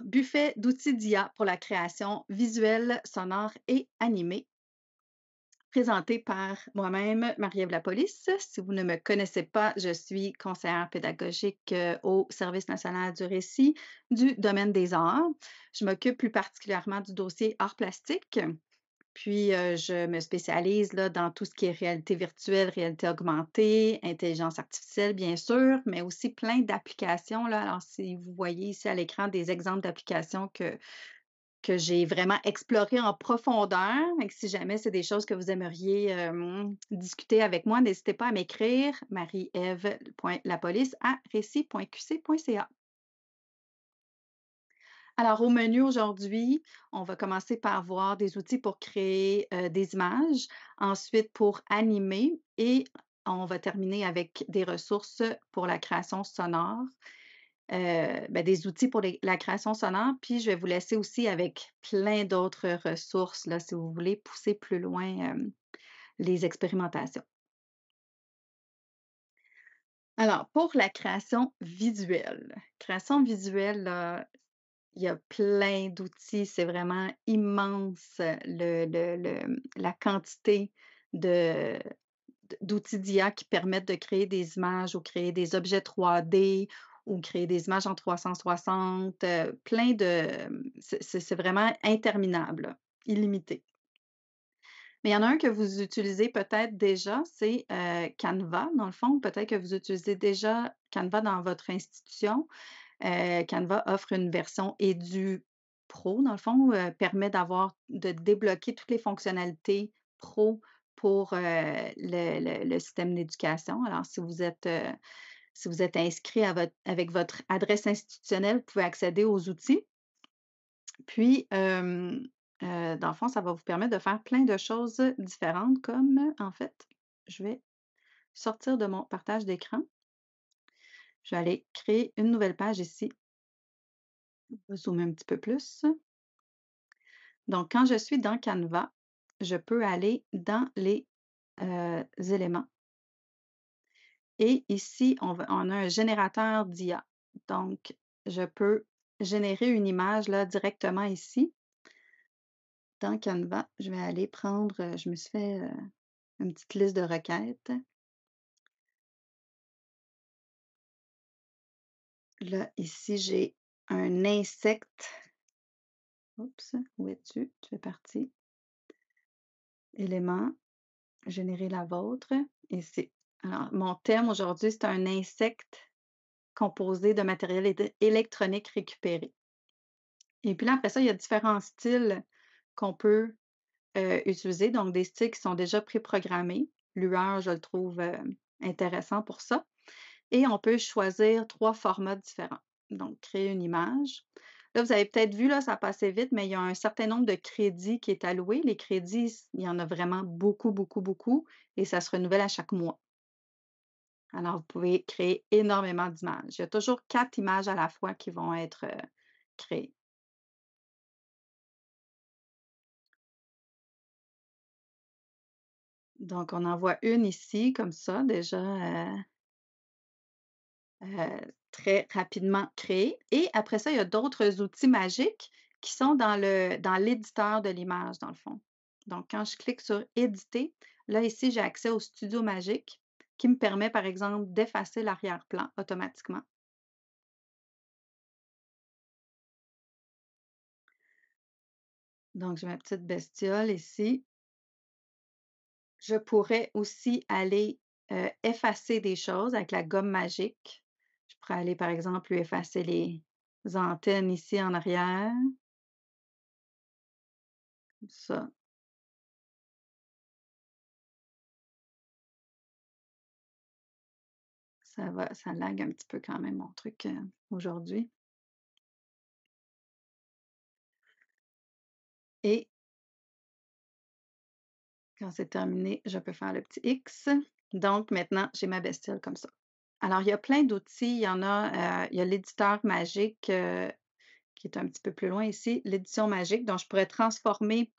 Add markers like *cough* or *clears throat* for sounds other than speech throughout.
buffet d'outils d'IA pour la création visuelle, sonore et animée, présenté par moi-même, Marie-Ève Lapolice. Si vous ne me connaissez pas, je suis conseillère pédagogique euh, au Service national du récit du domaine des arts. Je m'occupe plus particulièrement du dossier art plastique puis, je me spécialise là, dans tout ce qui est réalité virtuelle, réalité augmentée, intelligence artificielle, bien sûr, mais aussi plein d'applications. Alors, si vous voyez ici à l'écran des exemples d'applications que, que j'ai vraiment explorées en profondeur, si jamais c'est des choses que vous aimeriez discuter avec moi, n'hésitez pas à m'écrire marie-ève.lapolice à récit.qc.ca. Alors, au menu aujourd'hui, on va commencer par voir des outils pour créer des images, ensuite pour animer et on va terminer avec des ressources pour la création sonore, ben, des outils pour la création sonore. Puis, je vais vous laisser aussi avec plein d'autres ressources, là, si vous voulez pousser plus loin les expérimentations. Alors, pour la création visuelle, création visuelle, il y a plein d'outils. C'est vraiment immense euh, la quantité d'outils d'IA qui permettent de créer des images ou créer des objets 3D ou créer des images en 360. Euh, plein de. Mmh, c'est, vraiment interminable, illimité. Mais il y en a un que vous utilisez peut-être déjà, c'est euh, Canva, dans le fond. Peut-être que vous utilisez déjà Canva dans votre institution. Euh, Canva offre une version édu Pro, dans le fond, euh, permet d'avoir, de débloquer toutes les fonctionnalités pro pour euh, le, système d'éducation. Alors, si vous êtes, si vous êtes inscrit avec votre adresse institutionnelle, vous pouvez accéder aux outils. Puis, dans le fond, ça va vous permettre de faire plein de choses différentes, comme, en fait, je vais sortir de mon partage d'écran. Je vais aller créer une nouvelle page ici. On va zoomer un petit peu plus. Donc, quand je suis dans Canva, je peux aller dans les euh, éléments. Et ici, on, a un générateur d'IA. Donc, je peux générer une image là, directement ici. Dans Canva, je vais aller prendre, je me suis fait euh, une petite liste de requêtes. Là, ici, j'ai un insecte. Oups, où es-tu? Tu fais partie. Élément, générer la vôtre. Ici. Alors, mon thème aujourd'hui, c'est un insecte composé de matériel électronique récupéré. Et puis là, après ça, il y a différents styles qu'on peut euh, utiliser. Donc, des styles qui sont déjà préprogrammés. Lueur, je le trouve euh, intéressant pour ça et on peut choisir trois formats différents. Donc, créer une image. Là, vous avez peut-être vu, là, ça passait vite, mais il y a un certain nombre de crédits qui est alloué. Les crédits, il y en a vraiment beaucoup, beaucoup, beaucoup, et ça se renouvelle à chaque mois. Alors, vous pouvez créer énormément d'images. Il y a toujours quatre images à la fois qui vont être euh, créées. Donc, on en voit une ici, comme ça, déjà. Euh, euh, très rapidement créé. Et après ça, il y a d'autres outils magiques qui sont dans l'éditeur de l'image, dans le fond. Donc, quand je clique sur Éditer, là, ici, j'ai accès au studio magique qui me permet, par exemple, d'effacer l'arrière-plan automatiquement. Donc, j'ai ma petite bestiole ici. Je pourrais aussi aller euh, effacer des choses avec la gomme magique pourrais aller, par exemple, lui effacer les antennes ici en arrière. Comme ça. Ça, va, ça lag un petit peu quand même mon truc euh, aujourd'hui. Et quand c'est terminé, je peux faire le petit X. Donc maintenant, j'ai ma bestiole comme ça. Alors, il y a plein d'outils. Il y en a, euh, il y a l'éditeur magique euh, qui est un petit peu plus loin ici, l'édition magique, dont je pourrais transformer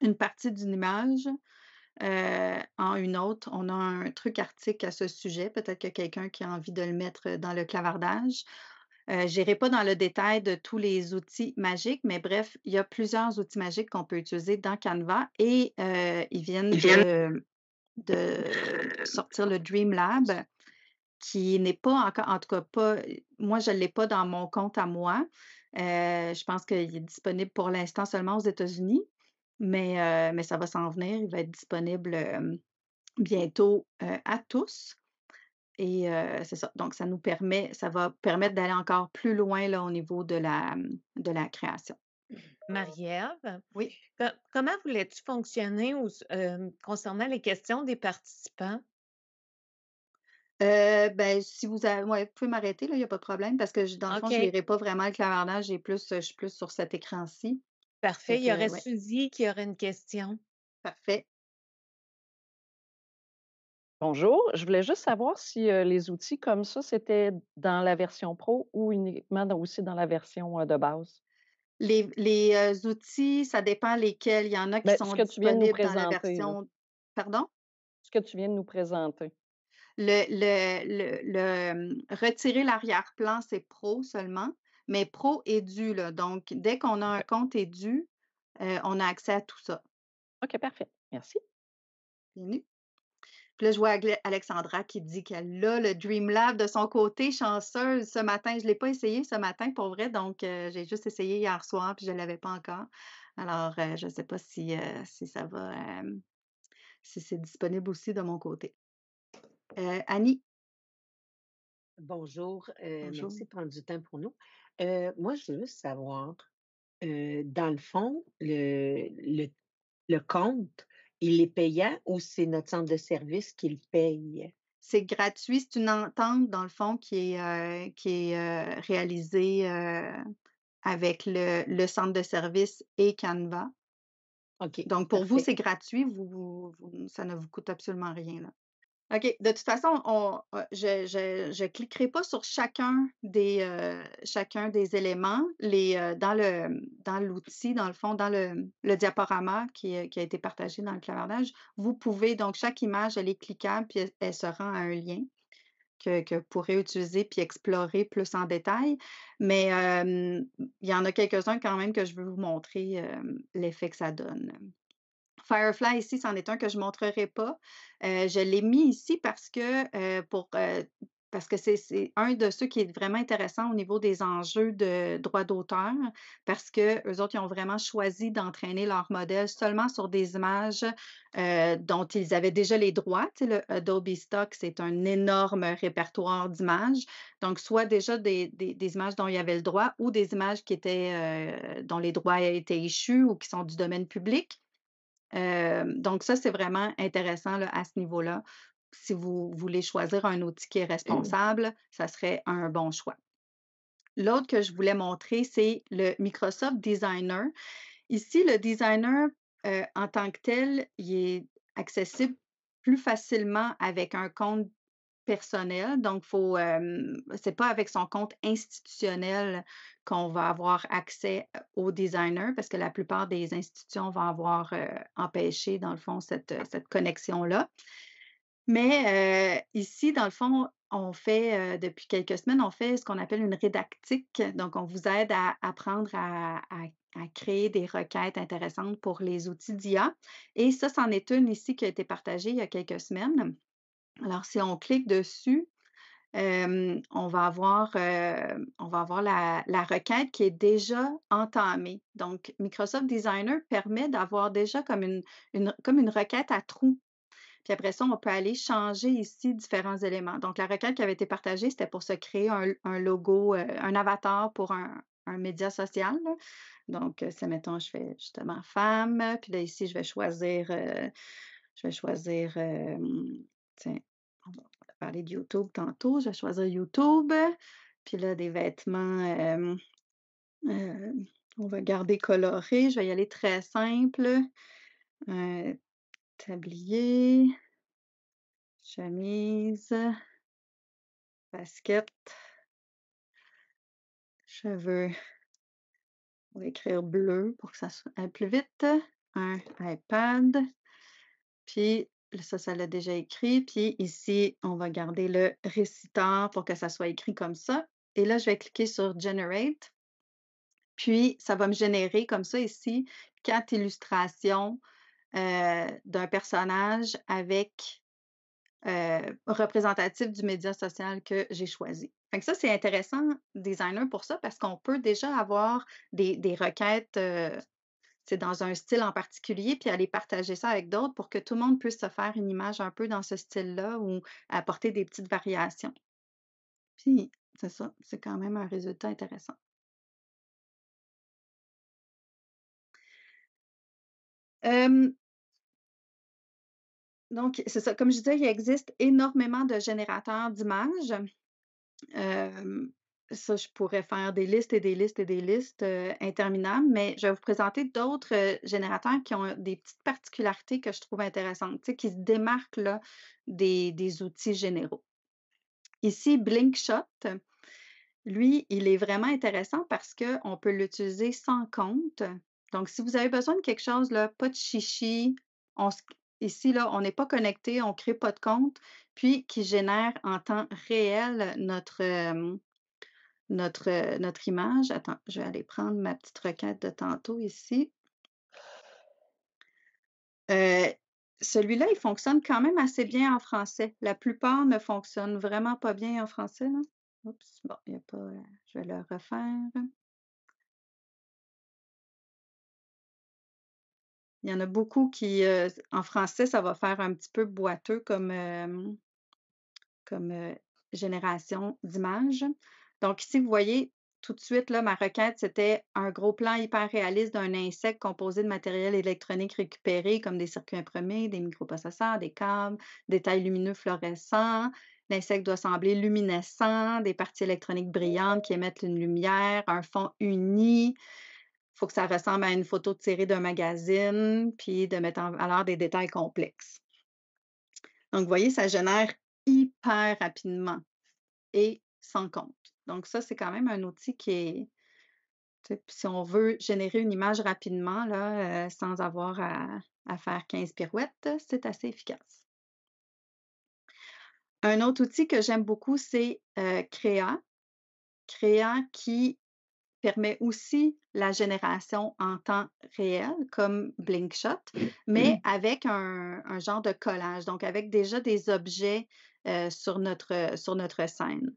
une partie d'une image euh, en une autre. On a un truc article à ce sujet. Peut-être que quelqu'un qui a envie de le mettre dans le clavardage. je n'irai pas dans le détail de tous les outils magiques, mais bref, il y a plusieurs outils magiques qu'on peut utiliser dans Canva et ils viennent de, de, sortir le Dream Lab qui n'est pas encore, en tout cas pas, moi je ne l'ai pas dans mon compte à moi. Euh, je pense qu'il est disponible pour l'instant seulement aux États-Unis, mais, euh, mais ça va s'en venir. Il va être disponible bientôt euh, à tous. Et c'est ça. Donc, ça nous permet, ça va permettre d'aller encore plus loin là, au niveau de la, de la création. Marie-Ève, oui. comment voulais-tu fonctionner concernant les questions des participants? Euh, ben, si vous pouvez m'arrêter, il n'y a pas de problème, parce que dans le fond, je lirai pas vraiment le clavardage, plus, je suis plus sur cet écran-ci. Parfait. il y aurait Suzy qui aurait une question. Parfait. Bonjour. Je voulais juste savoir si euh, les outils comme ça, c'était dans la version pro ou uniquement aussi dans la version euh, de base? Les, euh, outils, ça dépend lesquels. Il y en a qui ben, sont disponibles dans la version. Pardon? Ce que tu viens de nous présenter. Le, retirer l'arrière-plan, c'est pro seulement, mais pro est dû. donc, dès qu'on a un compte est dû, euh, on a accès à tout ça. OK, parfait. Merci. Bienvenue. Puis là, je vois Alexandra qui dit qu'elle a le Dream Lab de son côté, chanceuse ce matin. Je ne l'ai pas essayé ce matin pour vrai, donc euh, j'ai juste essayé hier soir, puis je ne l'avais pas encore. Alors, euh, je ne sais pas si, si ça va, si c'est disponible aussi de mon côté. Euh, Annie. Euh, Bonjour, merci de prendre du temps pour nous. Euh, moi, je veux savoir, dans le fond, le, le, compte, il est payant ou c'est notre centre de service qui le paye? C'est gratuit, c'est une entente, dans le fond, qui est, qui est réalisée avec le, le, centre de service et Canva. Ok. Donc, pour vous, c'est gratuit, vous, ça ne vous coûte absolument rien. Là. OK. De toute façon, euh, je ne cliquerai pas sur chacun des, euh, chacun des éléments. Les, euh, dans, dans l'outil, dans le fond, dans le, diaporama qui, a été partagé dans le clavardage, vous pouvez, donc chaque image, elle est cliquable, puis elle, se rend à un lien que, vous pourrez utiliser puis explorer plus en détail. Mais il y en a quelques-uns quand même que je veux vous montrer l'effet que ça donne. Firefly ici, c'en est un que je ne montrerai pas. Euh, je l'ai mis ici parce que euh, pour euh, parce que c'est un de ceux qui est vraiment intéressant au niveau des enjeux de droit d'auteur, parce que autres, ils ont vraiment choisi d'entraîner leur modèle seulement sur des images dont ils avaient déjà les droits. le Adobe Stock, c'est un énorme répertoire d'images. Donc, soit déjà des, des, images dont il y avait le droit ou des images qui étaient, dont les droits étaient échus ou qui sont du domaine public donc, ça, c'est vraiment intéressant à ce niveau-là. Si vous voulez choisir un outil qui est mmh. responsable, ça serait un bon choix. L'autre que je voulais montrer, c'est le Microsoft Designer. Ici, le designer en tant que tel, il est accessible plus facilement avec un compte personnel. Donc, faut, euh, c'est pas avec son compte institutionnel qu'on va avoir accès euh, au designer, parce que la plupart des institutions vont avoir euh, empêché, dans le fond, cette, connexion-là. Mais ici, dans le fond, on fait, depuis quelques semaines, on fait ce qu'on appelle une rédactique. Donc, on vous aide à apprendre à créer des requêtes intéressantes pour les outils d'IA. Et ça, c'en est une ici qui a été partagée il y a quelques semaines. Alors, si on clique dessus, on va avoir, on va la, requête qui est déjà entamée. Donc, Microsoft Designer permet d'avoir déjà comme une, une, comme une requête à trous. Puis après ça, on peut aller changer ici différents éléments. Donc, la requête qui avait été partagée, c'était pour se créer un, logo, un avatar pour un, média social. Donc, c'est mettons, je fais justement femme. Puis là, ici, je vais choisir, je vais choisir Tiens, on va parler de YouTube tantôt. Je vais choisir YouTube. Puis là, des vêtements, on va garder coloré. Je vais y aller très simple. Un tablier, chemise, basket, cheveux. On va écrire bleu pour que ça soit plus vite. Un iPad. Puis ça, ça l'a déjà écrit. Puis ici, on va garder le récitant pour que ça soit écrit comme ça. Et là, je vais cliquer sur Generate. Puis, ça va me générer comme ça ici quatre illustrations euh, d'un personnage avec euh, représentatif du média social que j'ai choisi. Fait ça, c'est intéressant, designer, pour ça, parce qu'on peut déjà avoir des, requêtes euh, c'est dans un style en particulier, puis aller partager ça avec d'autres pour que tout le monde puisse se faire une image un peu dans ce style-là ou apporter des petites variations. Puis, c'est ça, c'est quand même un résultat intéressant. donc, c'est ça. Comme je disais, il existe énormément de générateurs d'images ça, je pourrais faire des listes et des listes et des listes euh, interminables, mais je vais vous présenter d'autres euh, générateurs qui ont des petites particularités que je trouve intéressantes, qui se démarquent là, des, outils généraux. Ici, Blinkshot, lui, il est vraiment intéressant parce qu'on peut l'utiliser sans compte. Donc, si vous avez besoin de quelque chose, là, pas de chichi, on, ici, là, on n'est pas connecté, on ne crée pas de compte, puis qui génère en temps réel notre. Euh, notre, euh, notre image. Attends, je vais aller prendre ma petite requête de tantôt ici. Euh, celui-là, il fonctionne quand même assez bien en français. La plupart ne fonctionnent vraiment pas bien en français. Là. Oups, bon, il n'y a pas. Euh, je vais le refaire. Il y en a beaucoup qui, en français, ça va faire un petit peu boiteux comme, comme génération d'images. Donc ici, vous voyez tout de suite, là, ma requête, c'était un gros plan hyper réaliste d'un insecte composé de matériel électronique récupéré comme des circuits imprimés, des microprocesseurs, des câbles, des tailles lumineux fluorescents, L'insecte doit sembler luminescent, des parties électroniques brillantes qui émettent une lumière, un fond uni. Il faut que ça ressemble à une photo tirée d'un magazine, puis de mettre en valeur des détails complexes. Donc, vous voyez, ça génère hyper rapidement et sans compte. Donc, ça, c'est quand même un outil qui est. Si on veut générer une image rapidement, euh, sans avoir à, faire 15 pirouettes, c'est assez efficace. Un autre outil que j'aime beaucoup, c'est euh, Créa. Créa qui permet aussi la génération en temps réel, comme Blinkshot, mais mmh. avec un, genre de collage, donc avec déjà des objets euh, sur, sur notre scène.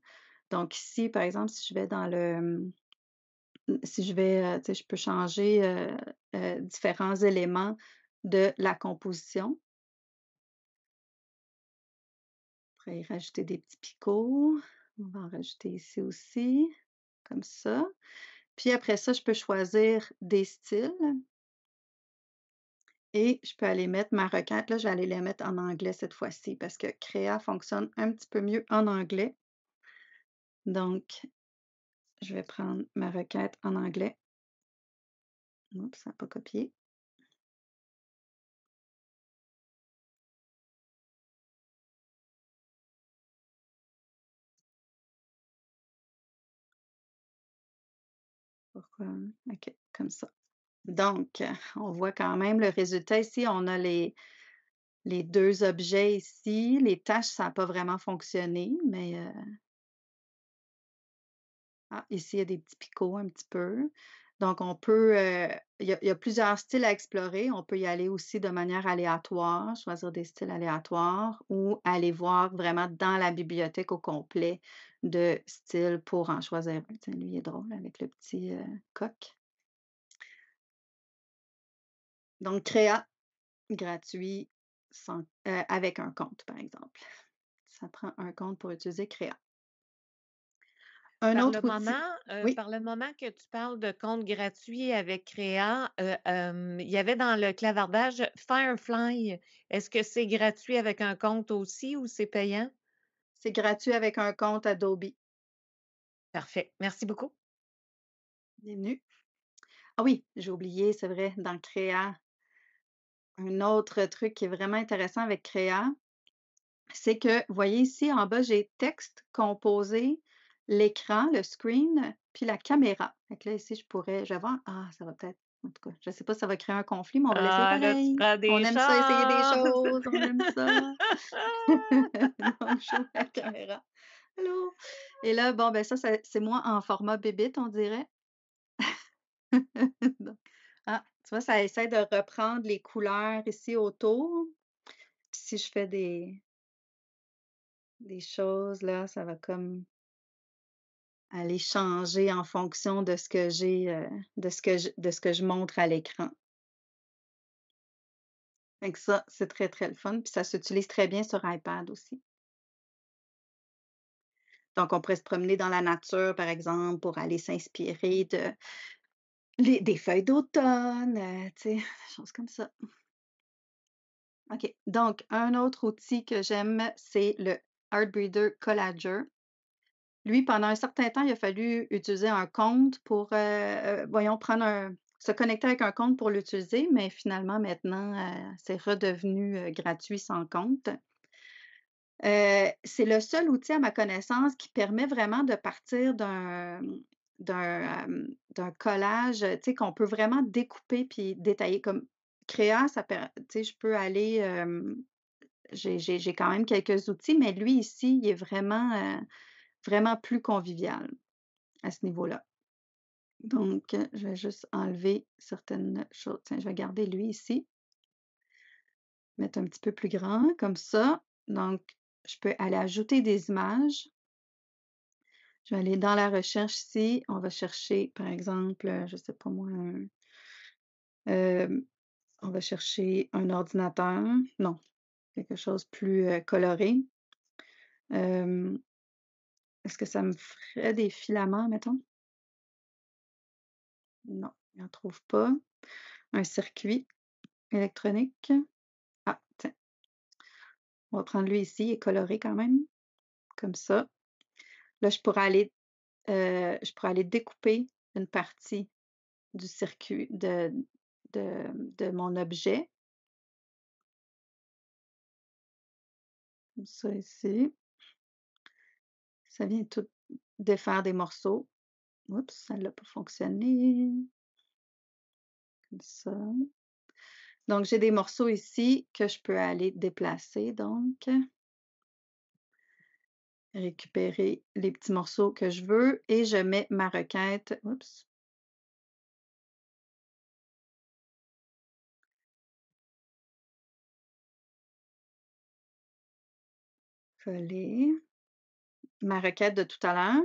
Donc ici, par exemple, si je vais dans le... Mmh, si je vais, tu sais, je peux changer différents éléments de la composition. Après, y rajouter des petits picots. On va en rajouter ici aussi, comme ça. Puis après ça, je peux choisir des styles. Et je peux aller mettre ma requête. Là, je vais aller la mettre en anglais cette fois-ci parce que Créa fonctionne un petit peu mieux en anglais. Donc, je vais prendre ma requête en anglais. Oups, ça n'a pas copié. Pourquoi? OK, comme ça. Donc, on voit quand même le résultat ici. On a les, les deux objets ici. Les tâches, ça n'a pas vraiment fonctionné, mais euh, ici, il y a des petits picots un petit peu. Donc, on peut, euh, il, y a, plusieurs styles à explorer. On peut y aller aussi de manière aléatoire, choisir des styles aléatoires ou aller voir vraiment dans la bibliothèque au complet de styles pour en choisir un. Tiens, lui, il est drôle avec le petit euh, coq. Donc, créa gratuit euh, avec un compte, par exemple. Ça prend un compte pour utiliser créa. Un par autre le Moment, euh, oui. Par le moment que tu parles de compte gratuit avec Créa, euh, il y avait dans le clavardage euh, Firefly. Est-ce que c'est gratuit avec un compte aussi ou c'est payant? C'est gratuit avec un compte Adobe. Parfait. Merci beaucoup. Bienvenue. Ah oui, j'ai oublié, c'est vrai, dans Créa, un autre truc qui est vraiment intéressant avec Créa, c'est que, vous voyez ici en bas, j'ai texte composé, l'écran, le screen, puis la caméra. Donc là, ici, je pourrais, je ah, ça va peut-être, en tout cas, je ne sais pas si ça va créer un conflit, mais on va laisser ah, pareil. on aime ça, essayer des choses, on aime ça. *laughs* *laughs* la caméra. Allô? Et là, bon, ben ça, c'est moi en format bébé on dirait. *laughs* Ah, tu vois, ça essaie de reprendre les couleurs ici autour. si je fais des, des choses, là, ça va comme Aller changer en fonction de ce que j'ai, euh, de, ce que je, de ce que je montre à l'écran. Donc ça, c'est très, très le fun. Puis ça s'utilise très bien sur iPad aussi. Donc, on pourrait se promener dans la nature, par exemple, pour aller s'inspirer de, des feuilles d'automne, des euh, *laughs* choses comme ça. OK. Donc, un autre outil que j'aime, c'est le Heartbreeder Collager lui, pendant un certain temps, il a fallu utiliser un compte pour, euh, euh, voyons, prendre se connecter avec un compte pour l'utiliser, mais finalement, maintenant, euh, c'est redevenu gratuit sans compte. c'est le seul outil à ma connaissance qui permet vraiment de partir d'un, d'un, collage, tu sais, qu'on peut vraiment découper puis détailler. Comme Créa, ça, tu sais, je peux aller, j'ai, quand même quelques outils, mais lui ici, il est vraiment vraiment plus convivial à ce niveau-là. Donc, euh, je vais juste enlever certaines choses. Tiens, je vais garder lui ici. Mettre un petit peu plus grand, comme ça. Donc, je peux aller ajouter des images. Je vais aller dans la recherche ici. On va chercher, par exemple, euh, je ne sais pas moi, euh, on va chercher un ordinateur. Non, quelque chose plus coloré. Est-ce que ça me ferait des filaments, mettons? Non, il n'en trouve pas. Un circuit électronique. Ah, tiens. On va prendre lui ici et coloré quand même, comme ça. Là, je pourrais aller, euh, je pourrais aller découper une partie du circuit de, de, de mon objet. Comme ça ici. Ça vient tout défaire des morceaux. Oups, ça n'a pas fonctionné. Comme ça. Donc, j'ai des morceaux ici que je peux aller déplacer, donc. Récupérer les petits morceaux que je veux et je mets ma requête. Oups. Coller ma requête de tout à l'heure.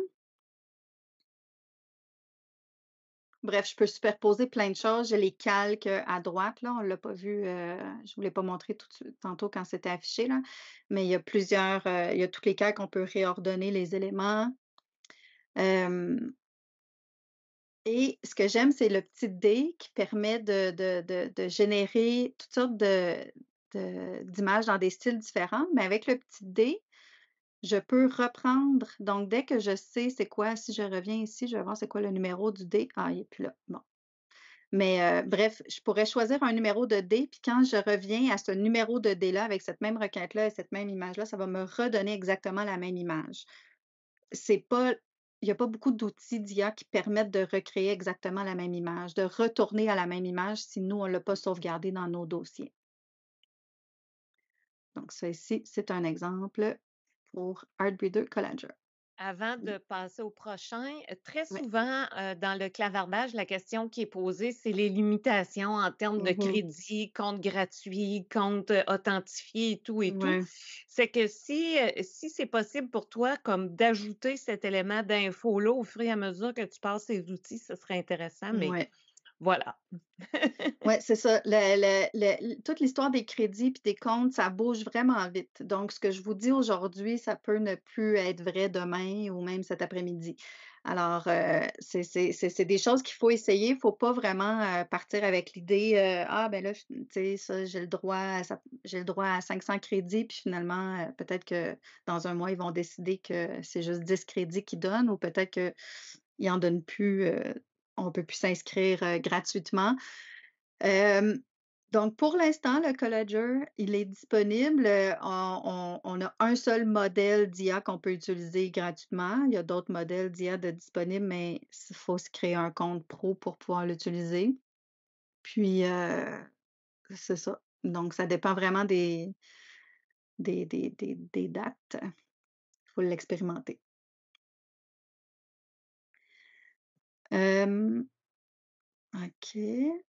Bref, je peux superposer plein de choses. J'ai les calques à droite, là, on ne l'a pas vu, euh, je ne vous pas montrer tantôt quand c'était affiché, là. mais il y a plusieurs, euh, il y a toutes les calques, on peut réordonner les éléments. et ce que j'aime, c'est le petit D » qui permet de, de, générer toutes sortes de, d'images dans des styles différents, mais avec le petit D », je peux reprendre. Donc, dès que je sais c'est quoi, si je reviens ici, je vais voir c'est quoi le numéro du dé. Ah, il n'est plus là. Bon. Mais euh, bref, je pourrais choisir un numéro de dé, puis quand je reviens à ce numéro de dé-là, avec cette même requête-là et cette même image-là, ça va me redonner exactement la même image. C'est pas. Il n'y a pas beaucoup d'outils d'IA qui permettent de recréer exactement la même image, de retourner à la même image si nous, on ne l'a pas sauvegardé dans nos dossiers. Donc, ça ici, c'est un exemple pour 2 Collager. Avant mmh. de passer au prochain, euh, très souvent euh, dans le clavardage, la question qui est posée, c'est les limitations en termes de mmh crédit, compte gratuit, compte euh, authentifié et tout et tout. C'est que si, si c'est possible pour toi comme d'ajouter cet élément d'info-là au fur et à mesure que tu passes ces outils, ce serait intéressant, mais voilà. *laughs* oui, c'est ça. toute l'histoire des crédits et des comptes, ça bouge vraiment vite. Donc, ce que je vous dis aujourd'hui, ça peut ne plus être vrai demain ou même cet après-midi. Alors, euh, c'est des choses qu'il faut essayer. Il ne faut pas vraiment euh, partir avec l'idée euh, Ah, ben là, tu sais, ça, j'ai le, droit le droit à 500 crédits, puis finalement, peut-être que dans un mois, ils vont décider que c'est juste 10 crédits qu'ils donnent, ou peut-être qu'ils n'en donnent plus on peut plus s'inscrire gratuitement. Donc, pour l'instant, le Collager, il est disponible. On, a un seul modèle d'IA qu'on peut utiliser gratuitement. Il y a d'autres modèles d'IA de disponibles, mais il faut se créer un compte pro pour pouvoir l'utiliser. Puis, c'est ça. Donc, ça dépend vraiment des dates. Il faut l'expérimenter. OK,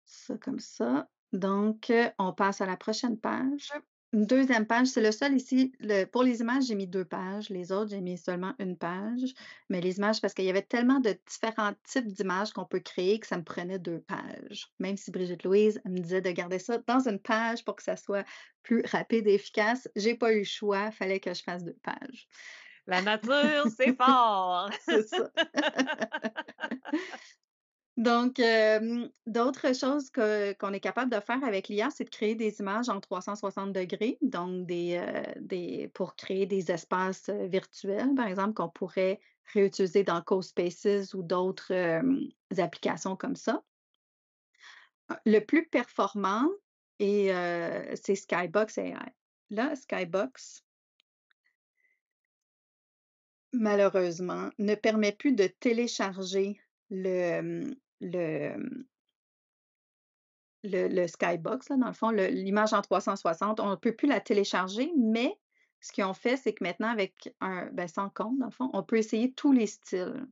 ça comme ça. Donc, euh, on passe à la prochaine page. Une deuxième page, c'est le seul ici. pour les images, j'ai mis deux pages. Les autres, j'ai mis seulement une page. Mais les images, parce qu'il y avait tellement de différents types d'images qu'on peut créer que ça me prenait deux pages. Même si Brigitte Louise me disait de garder ça dans une page pour que ça soit plus rapide et efficace, j'ai pas eu le choix. Fallait que je fasse deux pages. La nature, c'est fort! *laughs* c'est ça. Donc, d'autres choses qu'on est capable de faire avec l'IA, c'est de créer des images en 360 degrés, donc pour créer des espaces virtuels, par exemple, qu'on pourrait réutiliser dans CoSpaces ou d'autres applications comme ça. Le plus performant, et, c'est Skybox AI. Là, Skybox, malheureusement, ne permet plus de télécharger le, le, le, Skybox, dans le fond, l'image en 360. On ne peut plus la télécharger, mais ce qu'on ont fait, c'est que maintenant, avec un ben, sans compte, dans le fond, on peut essayer tous les styles.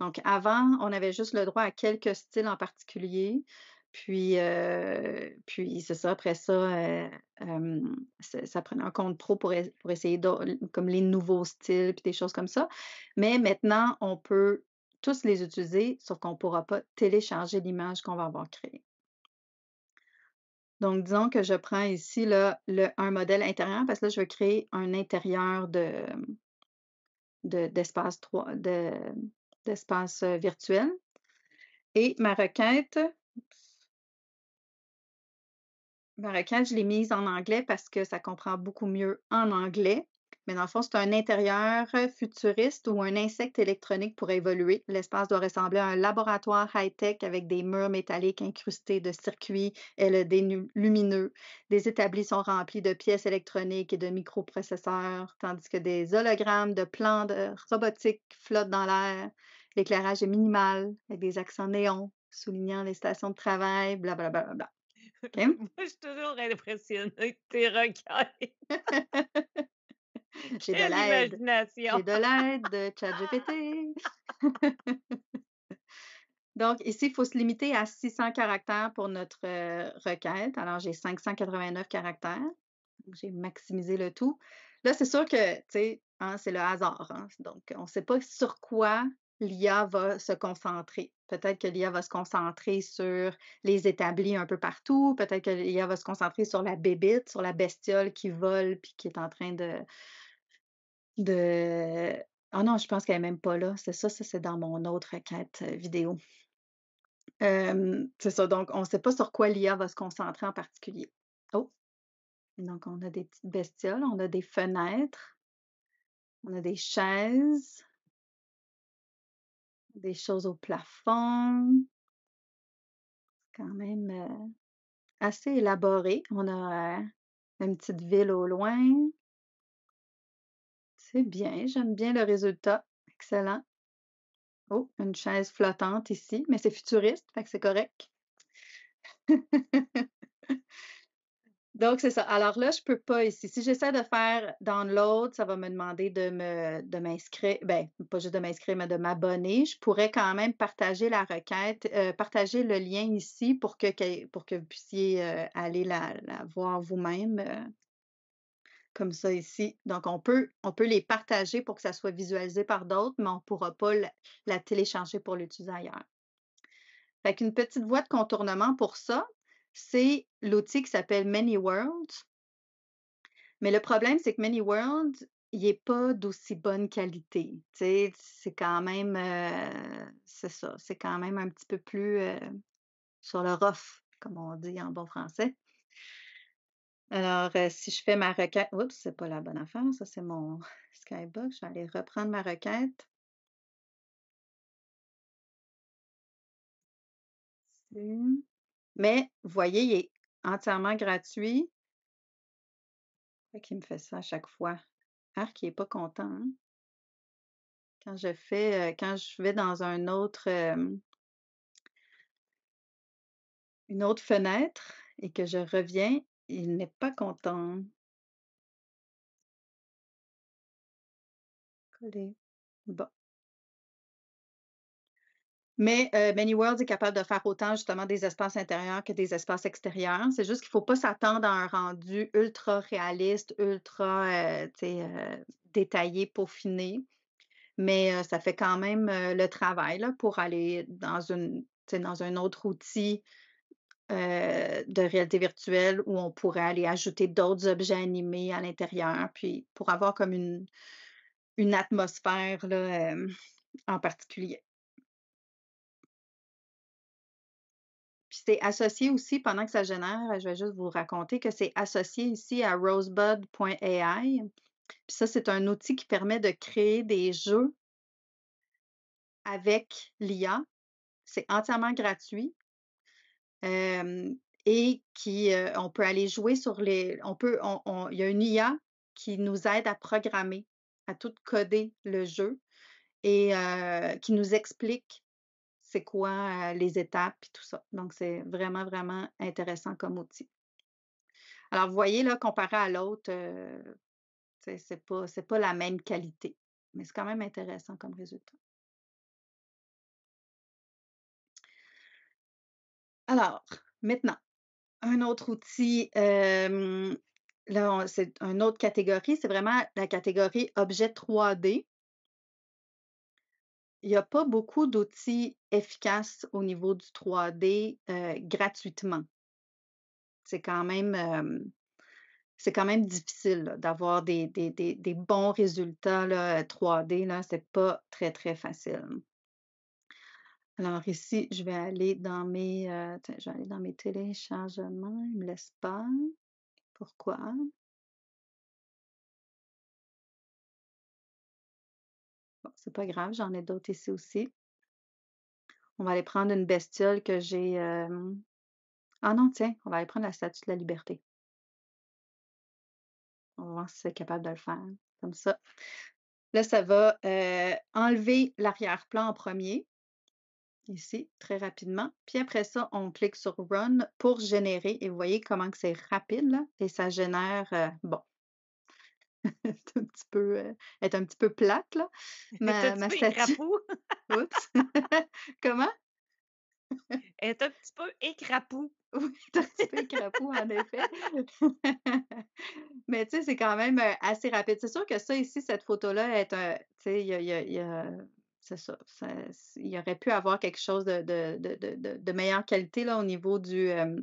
Donc, avant, on avait juste le droit à quelques styles en particulier. Puis, puis c'est ça, après ça, ça, prenait un compte pro pour, pour essayer comme les nouveaux styles et des choses comme ça. Mais maintenant, on peut tous les utiliser, sauf qu'on ne pourra pas télécharger l'image qu'on va avoir créée. Donc, disons que je prends ici là, le, un modèle intérieur parce que là, je veux créer un intérieur d'espace de, d'espace virtuel. Et ma requête, quand je l'ai mise en anglais parce que ça comprend beaucoup mieux en anglais. Mais dans le fond, c'est un intérieur futuriste ou un insecte électronique pour évoluer. L'espace doit ressembler à un laboratoire high-tech avec des murs métalliques incrustés de circuits LED lumineux. Des établis sont remplis de pièces électroniques et de microprocesseurs, tandis que des hologrammes de plans de euh, robotique flottent dans l'air. L'éclairage est minimal, avec des accents néons soulignant les stations de travail, blablabla. bla, bla, bla. *laughs* Moi, je suis toujours impressionnée de tes requêtes. *laughs* J'ai de l'aide. J'ai de l'aide de ChatGPT. *laughs* Donc, ici, il faut se limiter à 600 caractères pour notre euh, requête. Alors, j'ai 589 caractères. J'ai maximisé le tout. Là, c'est sûr que, tu sais, hein, c'est le hasard. Hein. Donc, on ne sait pas sur quoi l'IA va se concentrer. Peut-être que l'IA va se concentrer sur les établis un peu partout. Peut-être que l'IA va se concentrer sur la bébite, sur la bestiole qui vole puis qui est en train de. de... Oh non, je pense qu'elle n'est même pas là. C'est ça, ça c'est dans mon autre quête euh, vidéo. c'est ça, donc on ne sait pas sur quoi l'IA va se concentrer en particulier. Oh! Donc on a des petites bestioles, on a des fenêtres, on a des chaises des choses au plafond. Quand même euh, assez élaboré. On a euh, une petite ville au loin. C'est bien, j'aime bien le résultat. Excellent. Oh, une chaise flottante ici, mais c'est futuriste, fait que c'est correct. *laughs* Donc, c'est ça. Alors là, je ne peux pas ici. Si j'essaie de faire download, ça va me demander de, m'inscrire, ben, pas juste de m'inscrire, mais de m'abonner. Je pourrais quand même partager la requête, euh, partager le lien ici pour que, pour que vous puissiez euh, aller la, voir vous-même. Euh, comme ça ici. Donc, on peut, on peut les partager pour que ça soit visualisé par d'autres, mais on ne pourra pas la, télécharger pour l'utiliser ailleurs. Fait qu'une petite voie de contournement pour ça, c'est l'outil qui s'appelle Many Worlds. Mais le problème, c'est que Many Worlds, il n'est pas d'aussi bonne qualité. c'est quand même, euh, c'est ça, c'est quand même un petit peu plus euh, sur le rough, comme on dit en bon français. Alors, euh, si je fais ma requête, oups, c'est pas la bonne affaire, ça c'est mon *laughs* Skybox, je vais aller reprendre ma requête. Mais voyez, il est entièrement gratuit. Qui me fait ça à chaque fois. Arc, hein, il n'est pas content. Hein. Quand je fais, euh, quand je vais dans un autre, une autre fenêtre et que je reviens, il n'est pas content. Coller. Bon. Mais Many euh, ben, Worlds est capable de faire autant justement des espaces intérieurs que des espaces extérieurs. C'est juste qu'il ne faut pas s'attendre à un rendu ultra réaliste, ultra euh, euh, détaillé, peaufiné. Mais ça fait quand même le travail là, pour aller dans, une, dans un autre outil de réalité virtuelle où on pourrait aller ajouter d'autres objets animés à l'intérieur, puis pour avoir comme une, une atmosphère là, en particulier. c'est associé aussi, pendant que ça génère, euh, je vais juste vous raconter que c'est associé ici à rosebud.ai. ça, c'est un outil qui permet de créer des jeux avec l'IA. C'est entièrement gratuit. Euh, et qui, euh, on peut aller jouer sur les. On peut, on, il y a une IA qui nous aide à programmer, à tout coder le jeu et qui nous explique c'est quoi les étapes et tout ça. Donc, c'est vraiment, vraiment intéressant comme outil. Alors, vous voyez, là, comparé à l'autre, ce c'est pas, la même qualité, mais c'est quand même intéressant comme résultat. Alors, maintenant, un autre outil, là, c'est une autre catégorie, c'est vraiment la catégorie objet 3D il n'y a pas beaucoup d'outils efficaces au niveau du 3D euh, gratuitement. C'est quand même c'est quand même difficile d'avoir des, bons résultats 3D. Là, n'est pas très, très facile. Alors ici, je vais aller dans mes, euh, je dans mes téléchargements. Il me laisse pas. Pourquoi? C'est pas grave, j'en ai d'autres ici aussi. On va aller prendre une bestiole que j'ai. Ah non, tiens, on va aller prendre la statue de la liberté. On va voir si c'est capable de le faire. Comme ça. Là, ça va euh, enlever l'arrière-plan en premier, ici, très rapidement. Puis après ça, on clique sur Run pour générer. Et vous voyez comment c'est rapide, Et ça génère, euh, bon, *laughs* est un petit peu, euh, être un petit peu plate, là. *laughs* *laughs* Oups. Comment? est un petit peu écrapou. Oui, est un petit peu écrapou, en effet. Mais tu sais, c'est quand même euh, assez rapide. C'est sûr que ça, ici, cette photo-là, est un. Tu sais, il y a. Y y c'est ça, aurait pu avoir quelque chose de, de, de, de meilleure qualité là, au niveau du, euh,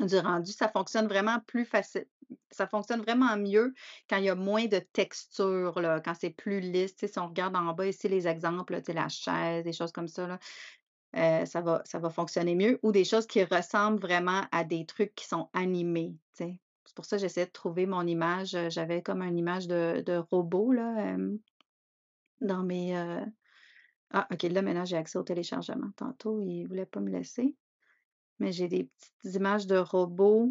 du rendu, ça fonctionne vraiment plus facile. Ça fonctionne vraiment mieux quand il y a moins de texture, quand c'est plus lisse. si on regarde en bas ici les exemples, la chaise, des choses comme ça, euh, ça, va, ça va fonctionner mieux. Ou des choses qui ressemblent vraiment à des trucs qui sont animés. C'est pour ça que j'essaie de trouver mon image. Euh, j'avais comme une image de, robot dans mes. Euh, ah, OK, là, maintenant, j'ai accès au téléchargement. Tantôt, il ne voulait pas me laisser mais j'ai des petites images de robots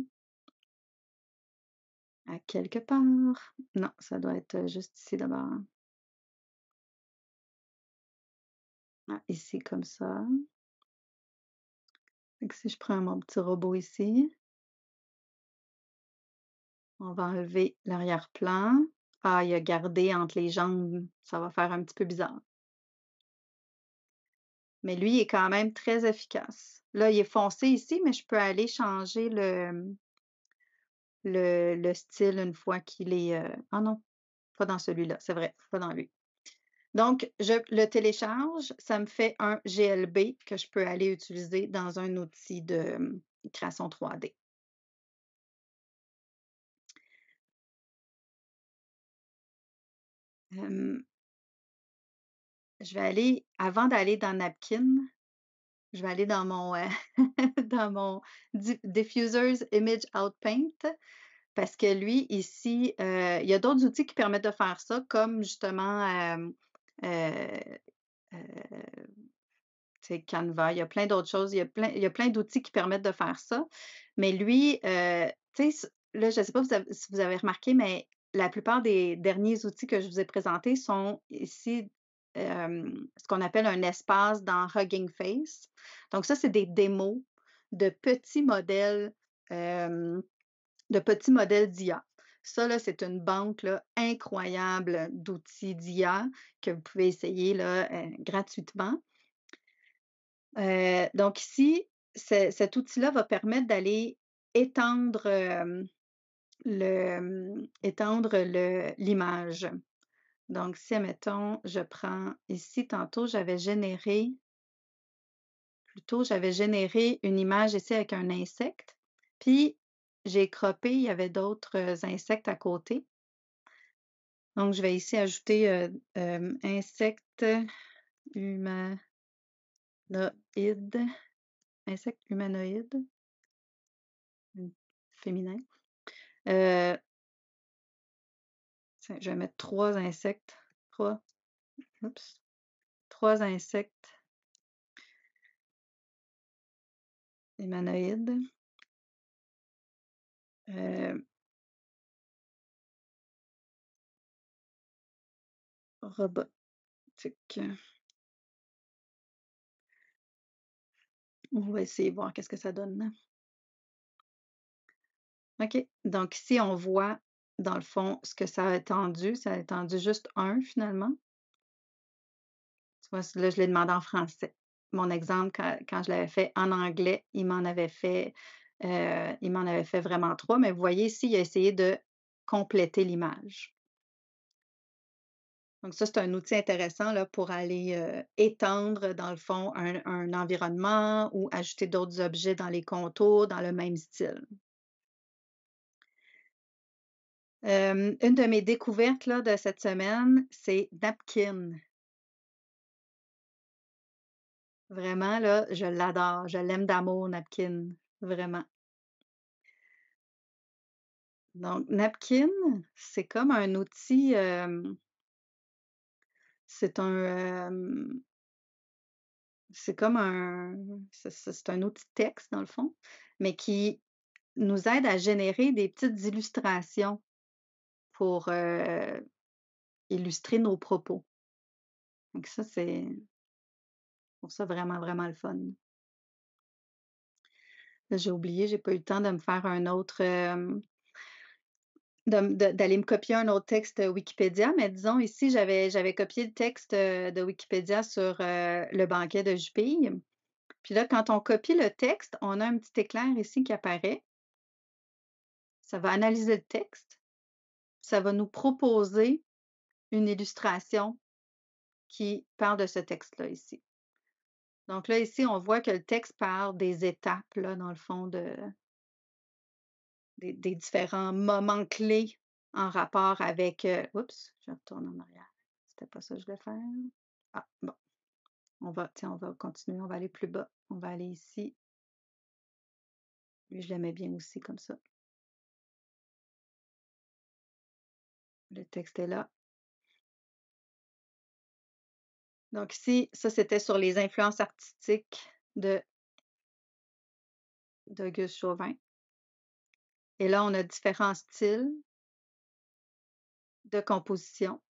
à quelque part. Non, ça doit être euh, juste ici d'abord. Ah, ici comme ça. Donc, si je prends mon petit robot ici, on va enlever l'arrière-plan. Ah, il a gardé entre les jambes. Ça va faire un petit peu bizarre mais lui, est quand même très efficace. Là, il est foncé ici, mais je peux aller changer le, le, style une fois qu'il est... Euh, ah non, pas dans celui-là, c'est vrai, pas dans lui. Donc, je le télécharge, ça me fait un GLB que je peux aller utiliser dans un outil de hum, création 3D je vais aller, avant d'aller dans Napkin, je vais aller dans mon, euh, *laughs* dans mon Diffuser's Image Outpaint parce que lui, ici, euh, il y a d'autres outils qui permettent de faire ça, comme justement euh, Canva, il y a plein d'autres choses, il y a plein, plein d'outils qui permettent de faire ça. Mais lui, là, je ne sais pas si vous avez remarqué, mais la plupart des derniers outils que je vous ai présentés sont ici ce qu'on appelle un espace dans Hugging Face. Donc ça, c'est des démos de petits modèles de petits modèles d'IA. Ça, c'est une banque incroyable d'outils d'IA que vous pouvez essayer là, euh, gratuitement. Euh, donc ici, cet outil-là va permettre d'aller étendre l'image. Donc, si, mettons, je prends ici, tantôt, j'avais généré, plutôt, j'avais généré une image ici avec un insecte, puis j'ai croppé, il y avait d'autres euh, insectes à côté. Donc, je vais ici ajouter euh, euh insecte humanoïde, insecte humanoïde, mm, féminin. Euh, je vais mettre trois insectes. Trois. Oups. Trois insectes. Hémanoïdes. Euh, On va essayer de voir qu'est-ce que ça donne. OK. Donc ici, on voit dans le fond, ce que ça a étendu, ça a étendu juste un finalement. Tu là, je l'ai demandé en français. Mon exemple, quand, je l'avais fait en anglais, il m'en avait fait, euh, il m'en avait fait vraiment trois, mais vous voyez ici, il a essayé de compléter l'image. Donc, ça, c'est un outil intéressant là, pour aller euh, étendre, dans le fond, un environnement ou ajouter d'autres objets dans les contours dans le même style une de mes découvertes là, de cette semaine, c'est Napkin. Vraiment, là, je l'adore. Je l'aime d'amour, Napkin. Vraiment. Donc, Napkin, c'est comme un outil. c'est un. c'est comme un. C'est un outil texte, dans le fond, mais qui nous aide à générer des petites illustrations pour illustrer nos propos. Donc ça, c'est pour ça vraiment, vraiment le fun. J'ai oublié, j'ai pas eu le temps de me faire un autre, d'aller me copier un autre texte Wikipédia, mais disons ici, j'avais copié le texte de Wikipédia sur le banquet de Jupille. Puis là, quand on copie le texte, on a un petit éclair ici qui apparaît. Ça va analyser le texte ça va nous proposer une illustration qui parle de ce texte-là ici. Donc là, ici, on voit que le texte parle des étapes, là, dans le fond, de, des, différents moments clés en rapport avec. Euh, oups, je retourne en arrière. C'était pas ça que je voulais faire. Ah, bon. On va, on va continuer, on va aller plus bas. On va aller ici. Je je mets bien aussi comme ça. Le texte est là. Donc ici, ça c'était sur les influences artistiques de d'Auguste Chauvin. Et là, on a différents styles de composition.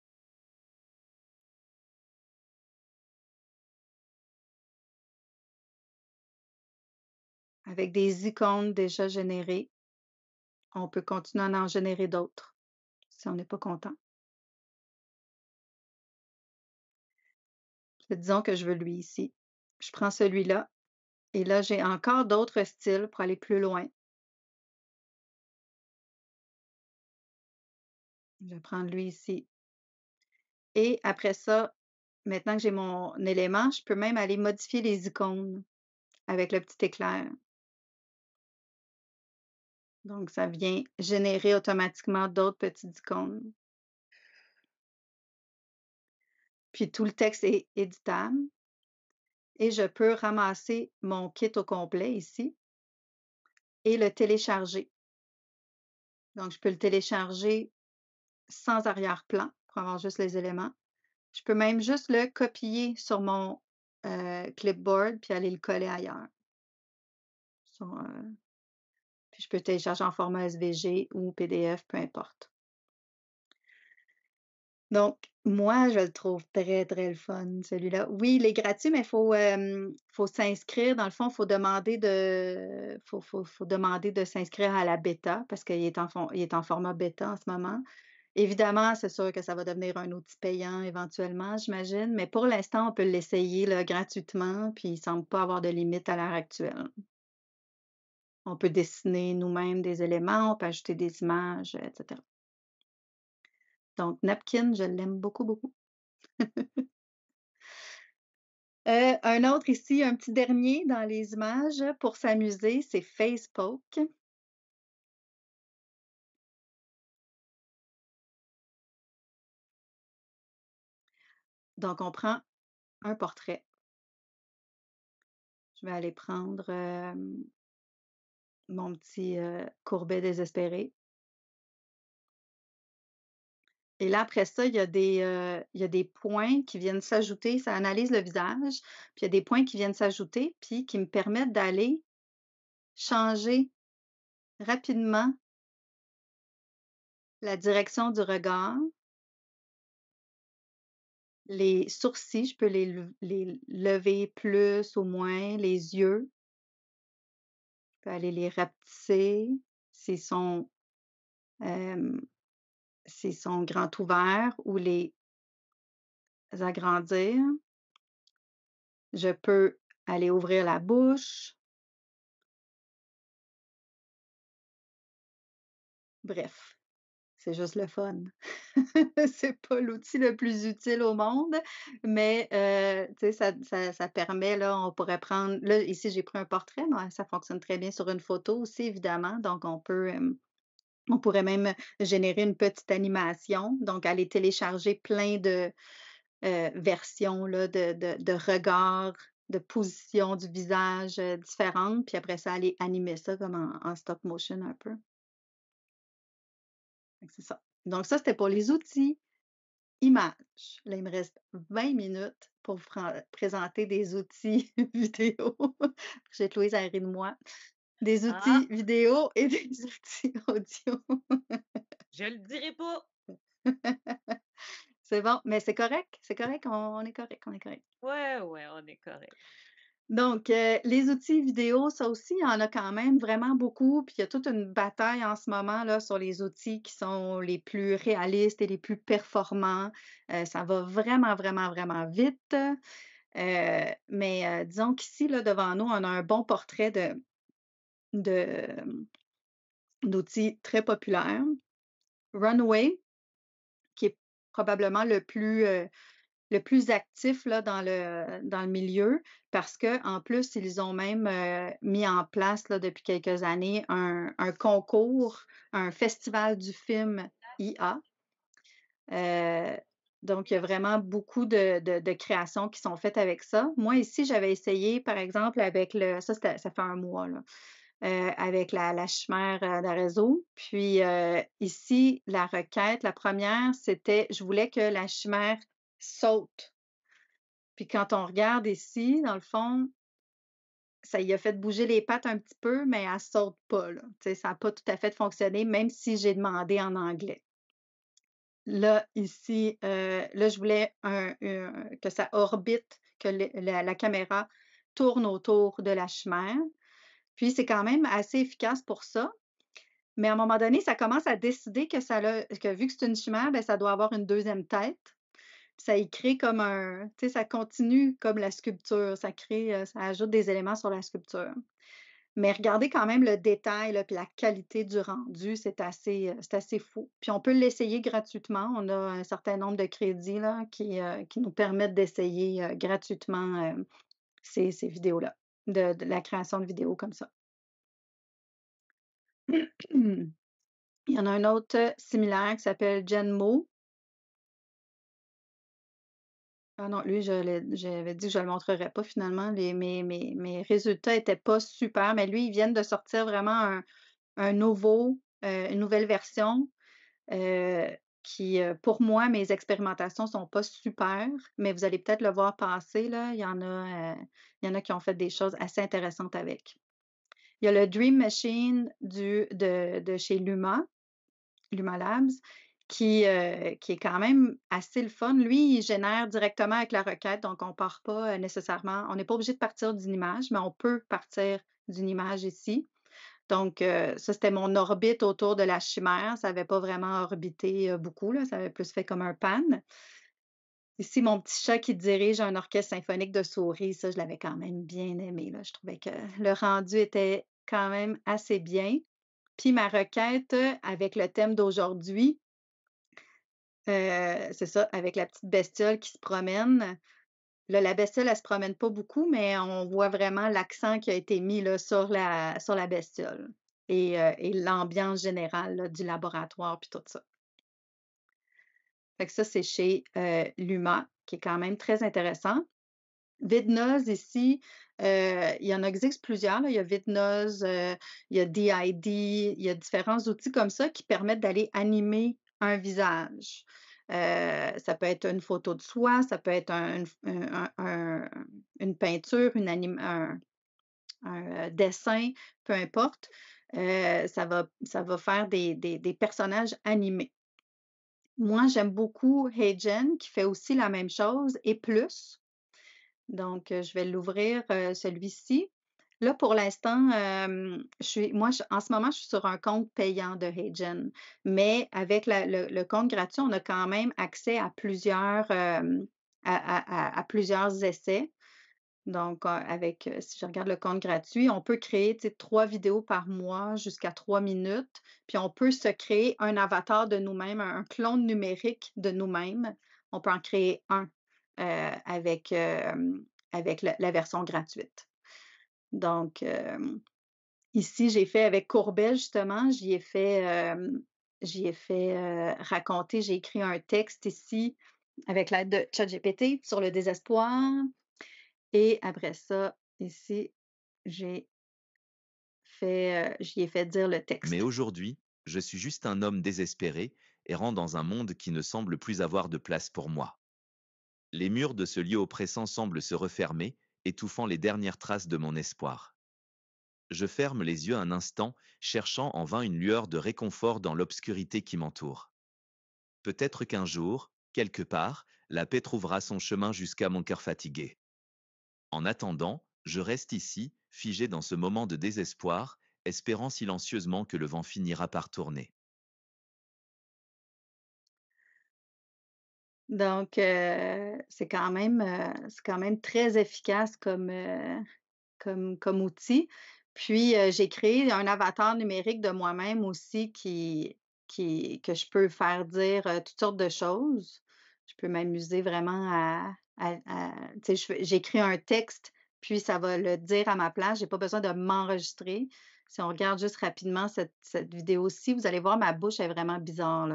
Avec des icônes déjà générées, on peut continuer à en générer d'autres si on n'est pas content. Disons que je veux lui ici. Je prends celui-là. Et là, j'ai encore d'autres styles pour aller plus loin. Je vais prendre lui ici. Et après ça, maintenant que j'ai mon élément, je peux même aller modifier les icônes avec le petit éclair. Donc, ça vient générer automatiquement d'autres petites icônes. Puis tout le texte est éditable. Et je peux ramasser mon kit au complet ici et le télécharger. Donc, je peux le télécharger sans arrière-plan pour avoir juste les éléments. Je peux même juste le copier sur mon euh, clipboard puis aller le coller ailleurs. Euh, puis je peux télécharger en format SVG ou PDF, peu importe. Donc, moi, je le trouve très, très le fun, celui-là. Oui, il est gratuit, mais il euh, faut, s'inscrire. Dans le fond, il faut demander de, demander de s'inscrire à la bêta parce qu'il est, est en format bêta en ce moment. Évidemment, c'est sûr que ça va devenir un outil payant éventuellement, j'imagine, mais pour l'instant, on peut l'essayer gratuitement, puis il ne semble pas avoir de limite à l'heure actuelle. On peut dessiner nous-mêmes des éléments, on peut ajouter des images, etc. Donc, napkin, je l'aime beaucoup, beaucoup. *laughs* Euh, un autre ici, un petit dernier dans les images pour s'amuser, c'est Facebook. Donc, on prend un portrait. Je vais aller prendre euh, mon petit courbet désespéré. Et là, après ça, il y a des, il y a des points qui viennent s'ajouter. Ça analyse le visage, puis il y a des points qui viennent s'ajouter, puis qui me permettent d'aller changer rapidement la direction du regard. Les sourcils, je peux les, les lever plus ou moins, les yeux, peux aller les rapetisser s'ils sont, sont grand ouverts ou les agrandir. Je peux aller ouvrir la bouche. Bref, c'est juste le fun. *laughs* c'est pas l'outil le plus utile au monde, mais euh, ça, permet, là, on pourrait prendre, là, ici, j'ai pris un portrait, ça fonctionne très bien sur une photo aussi, évidemment, donc on peut... on pourrait même générer une petite animation, donc aller télécharger plein de euh, versions là, de, de, de regards, de positions du visage euh, différentes, puis après ça, aller animer ça comme en stop motion un peu. C'est ça. Donc, ça, c'était pour les outils images. Là, il me reste 20 minutes pour vous présenter des outils *laughs* vidéo. J'ai Louise à de moi. Des outils ah! vidéo et des *laughs* outils audio. Je le dirai pas. c'est bon, mais c'est correct, c'est correct, on, on, est correct, on est correct. Ouais, ouais, on est correct. Donc, euh, les outils vidéo, ça aussi, il y en a quand même vraiment beaucoup. Puis il y a toute une bataille en ce moment là, sur les outils qui sont les plus réalistes et les plus performants. Euh, ça va vraiment, vraiment, vraiment vite. Euh, mais disons qu'ici, là, devant nous, on a un bon portrait de, de, d'outils très populaires. Runway, qui est probablement le plus, le plus actif là, dans, le, dans le milieu parce qu'en plus, ils ont même euh, mis en place là, depuis quelques années un, concours, un festival du film IA. Euh, donc, il y a vraiment beaucoup de, créations qui sont faites avec ça. Moi, ici, j'avais essayé, par exemple, avec le. Ça, ça fait un mois, là. Euh, avec la, la chimère réseau. Puis ici, la requête, la première, c'était je voulais que la chimère saute. Puis quand on regarde ici, dans le fond, ça y a fait bouger les pattes un petit peu, mais elle saute pas. Là. Ça n'a pas tout à fait fonctionné, même si j'ai demandé en anglais. Là, ici, euh, là, je voulais que ça orbite, que la, caméra tourne autour de la chimère. Puis c'est quand même assez efficace pour ça. Mais à un moment donné, ça commence à décider que ça vu que c'est une chimère, ben, ça doit avoir une deuxième tête ça y crée comme un, tu sais, ça continue comme la sculpture, ça crée, euh, ça ajoute des éléments sur la sculpture. Mais regardez quand même le détail, puis la qualité du rendu, c'est assez, euh, c'est assez fou. Puis on peut l'essayer gratuitement. On a un certain nombre de crédits là, qui, euh, qui nous permettent d'essayer gratuitement ces, vidéos-là, de, de, la création de vidéos comme ça. *clears throat* Il y en a un autre similaire qui s'appelle Genmo, ah non, lui, j'avais dit que je ne le montrerais pas finalement. Les, mes, résultats n'étaient pas super, mais lui, ils viennent de sortir vraiment un, nouveau, euh, une nouvelle version euh, qui, euh, pour moi, mes expérimentations ne sont pas super, mais vous allez peut-être le voir passer, là. Il y en a, il y en a qui ont fait des choses assez intéressantes avec. Il y a le Dream Machine de, de chez Luma, Luma Labs, qui, euh, qui est quand même assez le fun. Lui, il génère directement avec la requête, donc on ne part pas euh, nécessairement, on n'est pas obligé de partir d'une image, mais on peut partir d'une image ici. Donc, euh, ça, c'était mon orbite autour de la chimère. Ça n'avait pas vraiment orbité beaucoup, là. ça avait plus fait comme un pan. Ici, mon petit chat qui dirige un orchestre symphonique de souris, ça, je l'avais quand même bien aimé. Je trouvais que le rendu était quand même assez bien. Puis ma requête avec le thème d'aujourd'hui, c'est ça, avec la petite bestiole qui se promène. la bestiole, elle ne se promène pas beaucoup, mais on voit vraiment l'accent qui a été mis sur, la, bestiole et, l'ambiance générale du laboratoire, puis tout ça. Fait ça, c'est chez euh, qui est quand même très intéressant. Vidnoz, ici, il y en existe plusieurs. Il y a Vidnoz, il y a DID, il y a différents outils comme ça qui permettent d'aller animer un visage. Euh, ça peut être une photo de soi, ça peut être une peinture, une un, dessin, peu importe. Euh, ça, va, ça va faire des, personnages animés. Moi, j'aime beaucoup Heijen qui fait aussi la même chose et plus. Donc, euh, je vais l'ouvrir, celui-ci. Là, pour l'instant, je moi, en ce moment, je suis sur un compte payant de Hagen, mais avec le, compte gratuit, on a quand même accès à plusieurs, à, plusieurs essais. Donc, avec, si je regarde le compte gratuit, on peut créer trois vidéos par mois jusqu'à trois minutes. Puis on peut se créer un avatar de nous-mêmes, un, clone numérique de nous-mêmes. On peut en créer un avec, avec la version gratuite. Donc, ici, j'ai fait avec Courbet, justement, j'y ai fait, fait raconter, j'ai écrit un texte ici avec l'aide de ChatGPT sur le désespoir. Et après ça, ici, j'ai fait, j'y ai fait dire le texte. Mais aujourd'hui, je suis juste un homme désespéré, errant dans un monde qui ne semble plus avoir de place pour moi. Les murs de ce lieu oppressant semblent se refermer, étouffant les dernières traces de mon espoir. Je ferme les yeux un instant, cherchant en vain une lueur de réconfort dans l'obscurité qui m'entoure. Peut-être qu'un jour, quelque part, la paix trouvera son chemin jusqu'à mon cœur fatigué. En attendant, je reste ici, figé dans ce moment de désespoir, espérant silencieusement que le vent finira par tourner. Donc, euh, c'est quand même euh, quand même très efficace comme, euh, outil. Puis, j'ai créé un avatar numérique de moi-même aussi que je peux faire dire toutes sortes de choses. Je peux m'amuser vraiment à. j'écris un texte, puis ça va le dire à ma place. Je n'ai pas besoin de m'enregistrer. Si on regarde juste rapidement cette, cette vidéo-ci, vous allez voir, ma bouche est vraiment bizarre.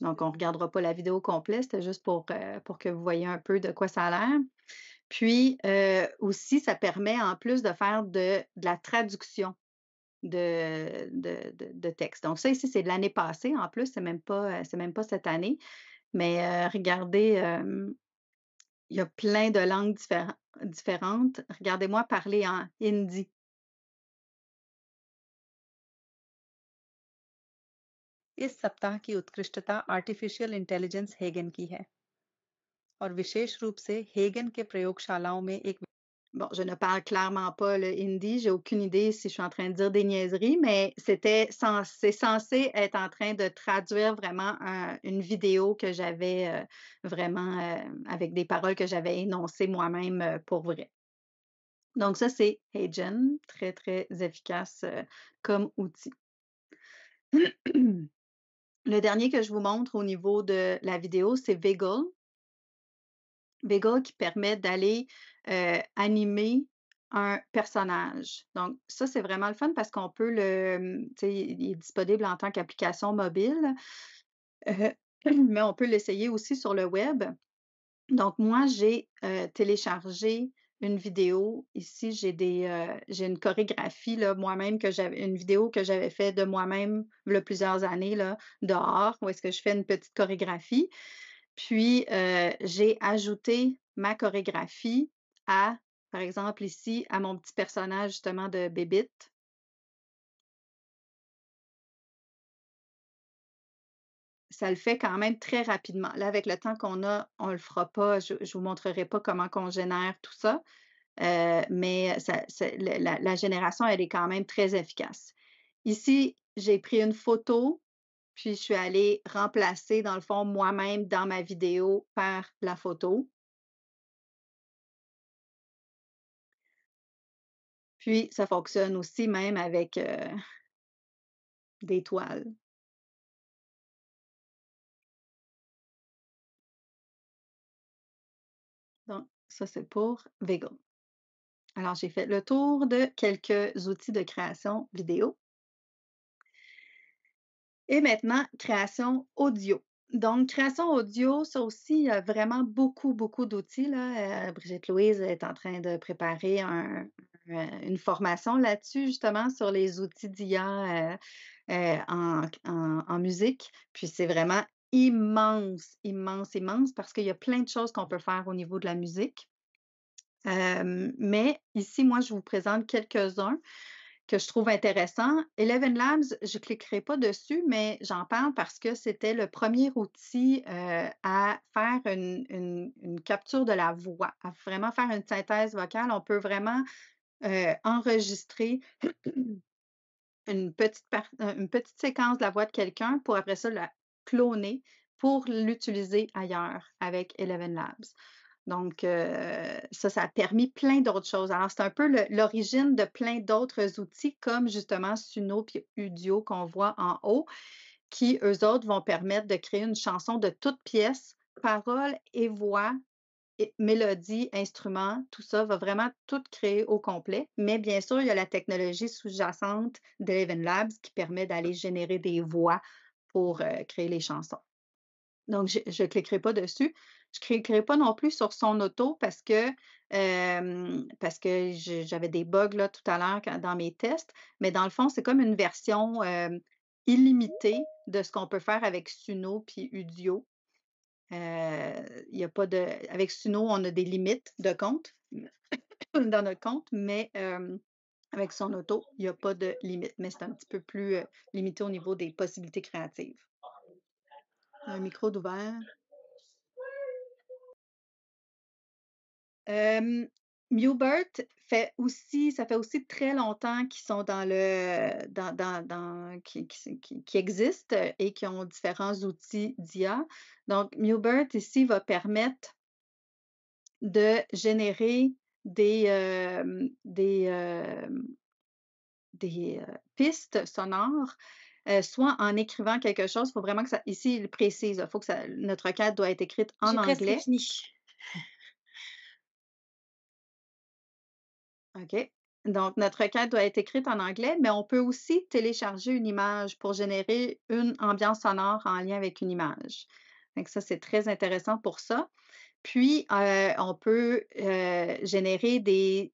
Donc, on ne regardera pas la vidéo complète, c'était juste pour, euh, pour que vous voyez un peu de quoi ça a l'air. Puis euh, aussi, ça permet en plus de faire de, la traduction de, de, texte. Donc, ça ici, c'est de l'année passée en plus, c'est même même pas cette année. Mais euh, regardez, il y a plein de langues différentes. Regardez-moi parler en hindi je ne parle clairement pas le hindi, j'ai aucune idée si je suis en train de dire des niaiseries, mais c'était c'est censé être en train de traduire vraiment une vidéo que j'avais euh, vraiment euh, avec des paroles que j'avais énoncées moi-même euh, pour vrai. Donc ça, c'est Hagen, très, très efficace comme outil. *clears throat* Le dernier que je vous montre au niveau de la vidéo, c'est Viggle. Viggle qui permet d'aller animer un personnage. Donc, ça, c'est vraiment le fun parce qu'on peut le. Mmh, il est disponible en tant qu'application mobile, euh, *clears throat* mais on peut l'essayer aussi sur le web. Donc, moi, j'ai téléchargé une vidéo. Ici, j'ai des euh, j'ai une chorégraphie là moi-même que j'avais une vidéo que j'avais fait de moi-même il y a plusieurs années là, dehors, où est-ce que je fais une petite chorégraphie. Puis euh, j'ai ajouté ma chorégraphie à, par exemple, ici, à mon petit personnage justement de Bébite. ça le fait quand même très rapidement. Là, avec le temps qu'on a, on ne le fera pas. Je ne vous montrerai pas comment qu'on génère tout ça. Euh, mais la, génération, elle est quand même très efficace. Ici, j'ai pris une photo, puis je suis allée remplacer, dans le fond, moi-même dans ma vidéo par la photo. Puis, ça fonctionne aussi même avec euh, des toiles. Ça, c'est pour Vigo. Alors, j'ai fait le tour de quelques outils de création vidéo. Et maintenant, création audio. Donc, création audio, ça aussi, il y a vraiment beaucoup, beaucoup d'outils. Euh, Brigitte Louise est en train de préparer euh, une formation là-dessus, justement, sur les outils d'IA euh, en, en, musique. Puis, c'est vraiment immense, immense, immense, parce qu'il y a plein de choses qu'on peut faire au niveau de la musique. mais ici, moi, je vous présente quelques-uns que je trouve intéressants. Eleven Labs, je ne cliquerai pas dessus, mais j'en parle parce que c'était le premier outil à faire une, capture de la voix, à vraiment faire une synthèse vocale. On peut vraiment enregistrer *clears throat* une petite, une petite séquence de la voix de quelqu'un pour après ça la, cloner pour l'utiliser ailleurs avec Eleven Labs. Donc, euh, ça, ça a permis plein d'autres choses. Alors, c'est un peu l'origine de plein d'autres outils, comme justement Suno et Udio qu'on voit en haut, qui, eux autres, vont permettre de créer une chanson de toutes pièces, paroles et voix, et mélodie, instruments, tout ça va vraiment tout créer au complet. Mais bien sûr, il y a la technologie sous-jacente d'Eleven Labs qui permet d'aller générer des voix pour créer les chansons. Donc, je ne cliquerai pas dessus. Je ne cliquerai pas non plus sur son auto parce que, que j'avais des bugs là, tout à l'heure dans mes tests. Mais dans le fond, c'est comme une version illimitée de ce qu'on peut faire avec Suno puis Udio. Euh, y a pas de, avec Suno, on a des limites de compte dans notre compte, mais avec son auto, il n'y a pas de limite, mais c'est un petit peu plus euh, limité au niveau des possibilités créatives. Un micro d'ouvert. Euh, Mubert fait aussi, ça fait aussi très longtemps qu'ils sont dans le, dans, dans, qui, qui, qui, existent et qui ont différents outils d'IA. Donc, Mubert ici va permettre de générer des, des, des pistes sonores, soit en écrivant quelque chose. Il faut vraiment que ça. Ici, il précise. faut que notre requête doit être écrite en anglais. OK. Donc, notre requête doit être écrite en anglais, mais on peut aussi télécharger une image pour générer une ambiance sonore en lien avec une image. Donc, ça, c'est très intéressant pour ça. Puis, on peut générer des,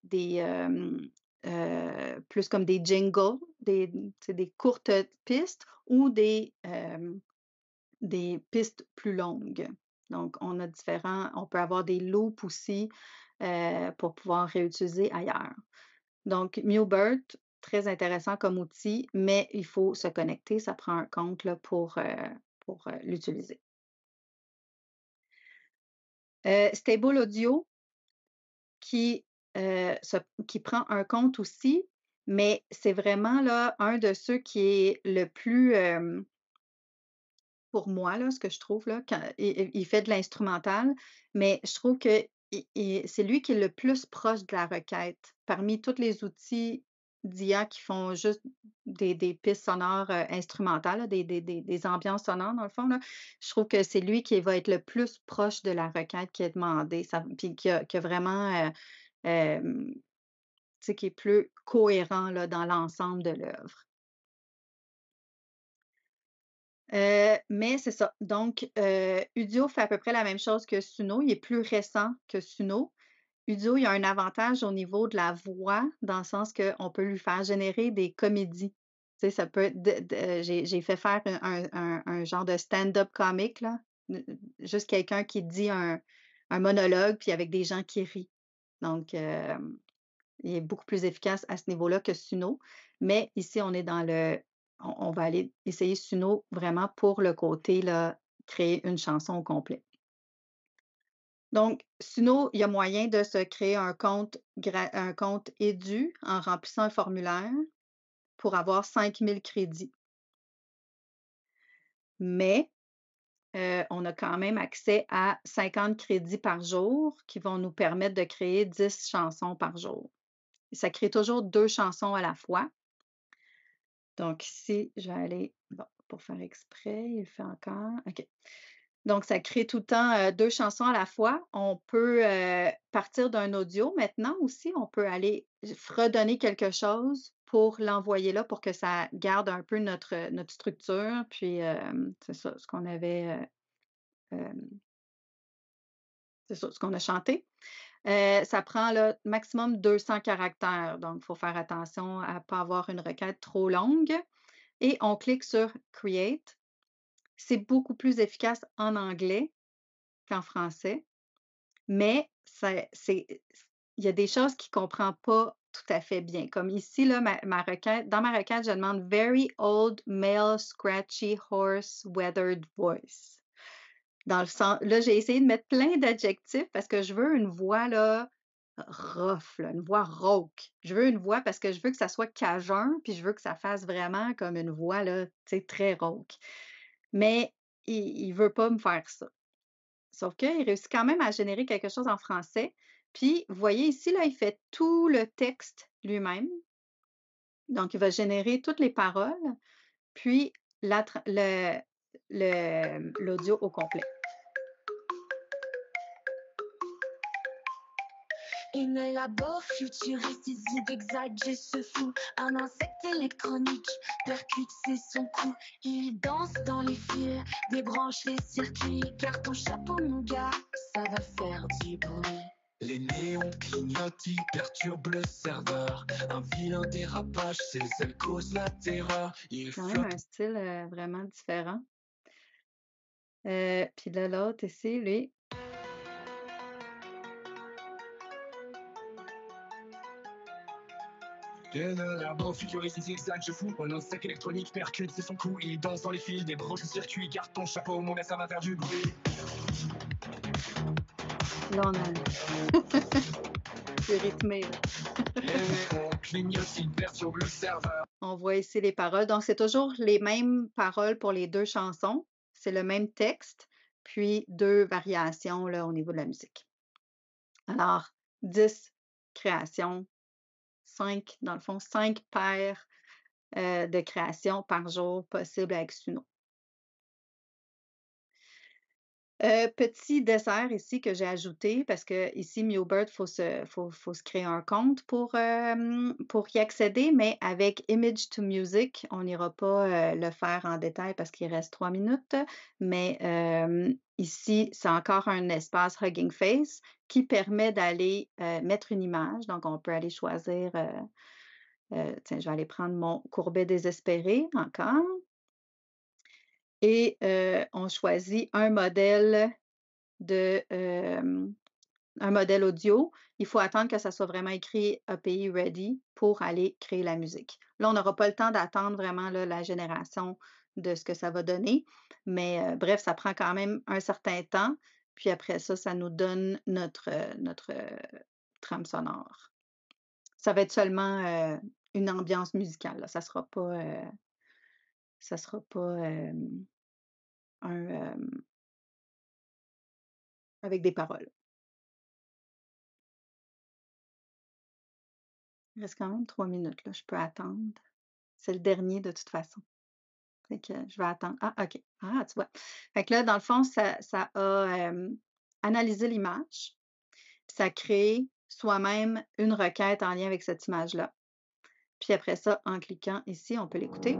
plus comme des jingles, des, courtes pistes ou des, pistes plus longues. Donc, on a différents, on peut avoir des loops aussi pour pouvoir réutiliser ailleurs. Donc, Mubert, très intéressant comme outil, mais il faut se connecter, ça prend un compte pour l'utiliser. Euh, Stable Audio, qui, euh, qui prend un compte aussi, mais c'est vraiment là un de ceux qui est le plus, euh, pour moi, là, ce que je trouve, là, il, il, fait de l'instrumental, mais je trouve que c'est lui qui est le plus proche de la requête. Parmi tous les outils d'IA qui font juste des, pistes sonores euh, instrumentales, des, ambiances sonores dans le fond. Je trouve que c'est lui qui va être le plus proche de la requête qui est demandée, puis qui est vraiment, euh, euh, qui est plus cohérent là, dans l'ensemble de l'œuvre. mais c'est ça. Donc, Udio fait à peu près la même chose que Suno. Il est plus récent que Suno. Udio, il y a un avantage au niveau de la voix, dans le sens qu'on peut lui faire générer des comédies. Tu ça peut. J'ai fait faire un, genre de stand-up comique, là. Juste quelqu'un qui dit un, monologue, puis avec des gens qui rient. Donc, il est beaucoup plus efficace à ce niveau-là que Suno. Mais ici, on est dans le. On, va aller essayer Suno vraiment pour le côté, là, créer une chanson au complet. Donc, sinon, il y a moyen de se créer un compte, un édu en remplissant un formulaire pour avoir 5000 crédits. Mais euh, on a quand même accès à 50 crédits par jour qui vont nous permettre de créer 10 chansons par jour. Ça crée toujours deux chansons à la fois. Donc ici, je vais aller, pour faire exprès, il fait encore. OK. Donc, ça crée tout le temps deux chansons à la fois. On peut partir d'un audio maintenant aussi. On peut aller fredonner quelque chose pour l'envoyer là pour que ça garde un peu notre, notre structure. Puis, c'est ça, ce qu'on avait. c'est ça, ce qu'on a chanté. ça prend le maximum 200 caractères. Donc, il faut faire attention à ne pas avoir une requête trop longue. Et on clique sur Create c'est beaucoup plus efficace en anglais qu'en français, mais il y a des choses qu'il ne comprend pas tout à fait bien. Comme ici, là, dans ma requête, je demande very old male scratchy horse weathered voice. Dans le là, j'ai essayé de mettre plein d'adjectifs parce que je veux une voix là, rough, une voix rauque. Je veux une voix parce que je veux que ça soit cajun, puis je veux que ça fasse vraiment comme une voix là, très rauque mais il ne veut pas me faire ça. Sauf qu'il réussit quand même à générer quelque chose en français. Puis, vous voyez ici, là, il fait tout le texte lui-même. Donc, il va générer toutes les paroles, puis l'audio au complet. Une élabore futuriste, se idées il se fout. Un insecte électronique percute, c'est son coup. Il danse dans les fils, débranche les circuits. Car ton chapeau, mon gars, ça va faire du bruit. Les néons clignotent, perturbent le serveur. Un vilain dérapage, c'est ailes cause la terreur. Il quand même un style euh, vraiment différent. Euh, puis là, l'autre ici, lui, La bombe futuriste, les zigzags, je fous mon sac électronique percute, c'est son coup. Il danse dans les fils, des broches de circuit, garde ton chapeau, mon gars, ça va faire du bruit. Normal. *laughs* C'est rythmé. *laughs* On voit ici les paroles. Donc, c'est toujours les mêmes paroles pour les deux chansons. C'est le même texte, puis deux variations là, au niveau de la musique. Alors, 10 créations cinq, dans le fond, cinq paires euh, de créations par jour possibles avec Suno. Euh, petit dessert ici que j'ai ajouté parce que ici, Mewbird, il faut se, créer un compte pour, pour y accéder, mais avec Image to Music, on n'ira pas le faire en détail parce qu'il reste trois minutes, mais ici, c'est encore un espace Hugging Face qui permet d'aller mettre une image. Donc, on peut aller choisir, euh, tiens, je vais aller prendre mon courbet désespéré encore et on choisit un modèle de un modèle audio. Il faut attendre que ça soit vraiment écrit API ready pour aller créer la musique. Là, on n'aura pas le temps d'attendre vraiment la génération de ce que ça va donner, mais bref, ça prend quand même un certain temps. Puis après ça, ça nous donne notre, notre trame sonore. Ça va être seulement une ambiance musicale. Ça ne sera pas ça sera pas un avec des paroles. Il reste quand même trois minutes, là. Je peux attendre. C'est le dernier de toute façon. je vais attendre. Ah, OK. Ah, tu vois. Fait que là, dans le fond, ça, a analysé l'image. Ça a créé soi-même une requête en lien avec cette image-là. Puis après ça, en cliquant ici, on peut l'écouter.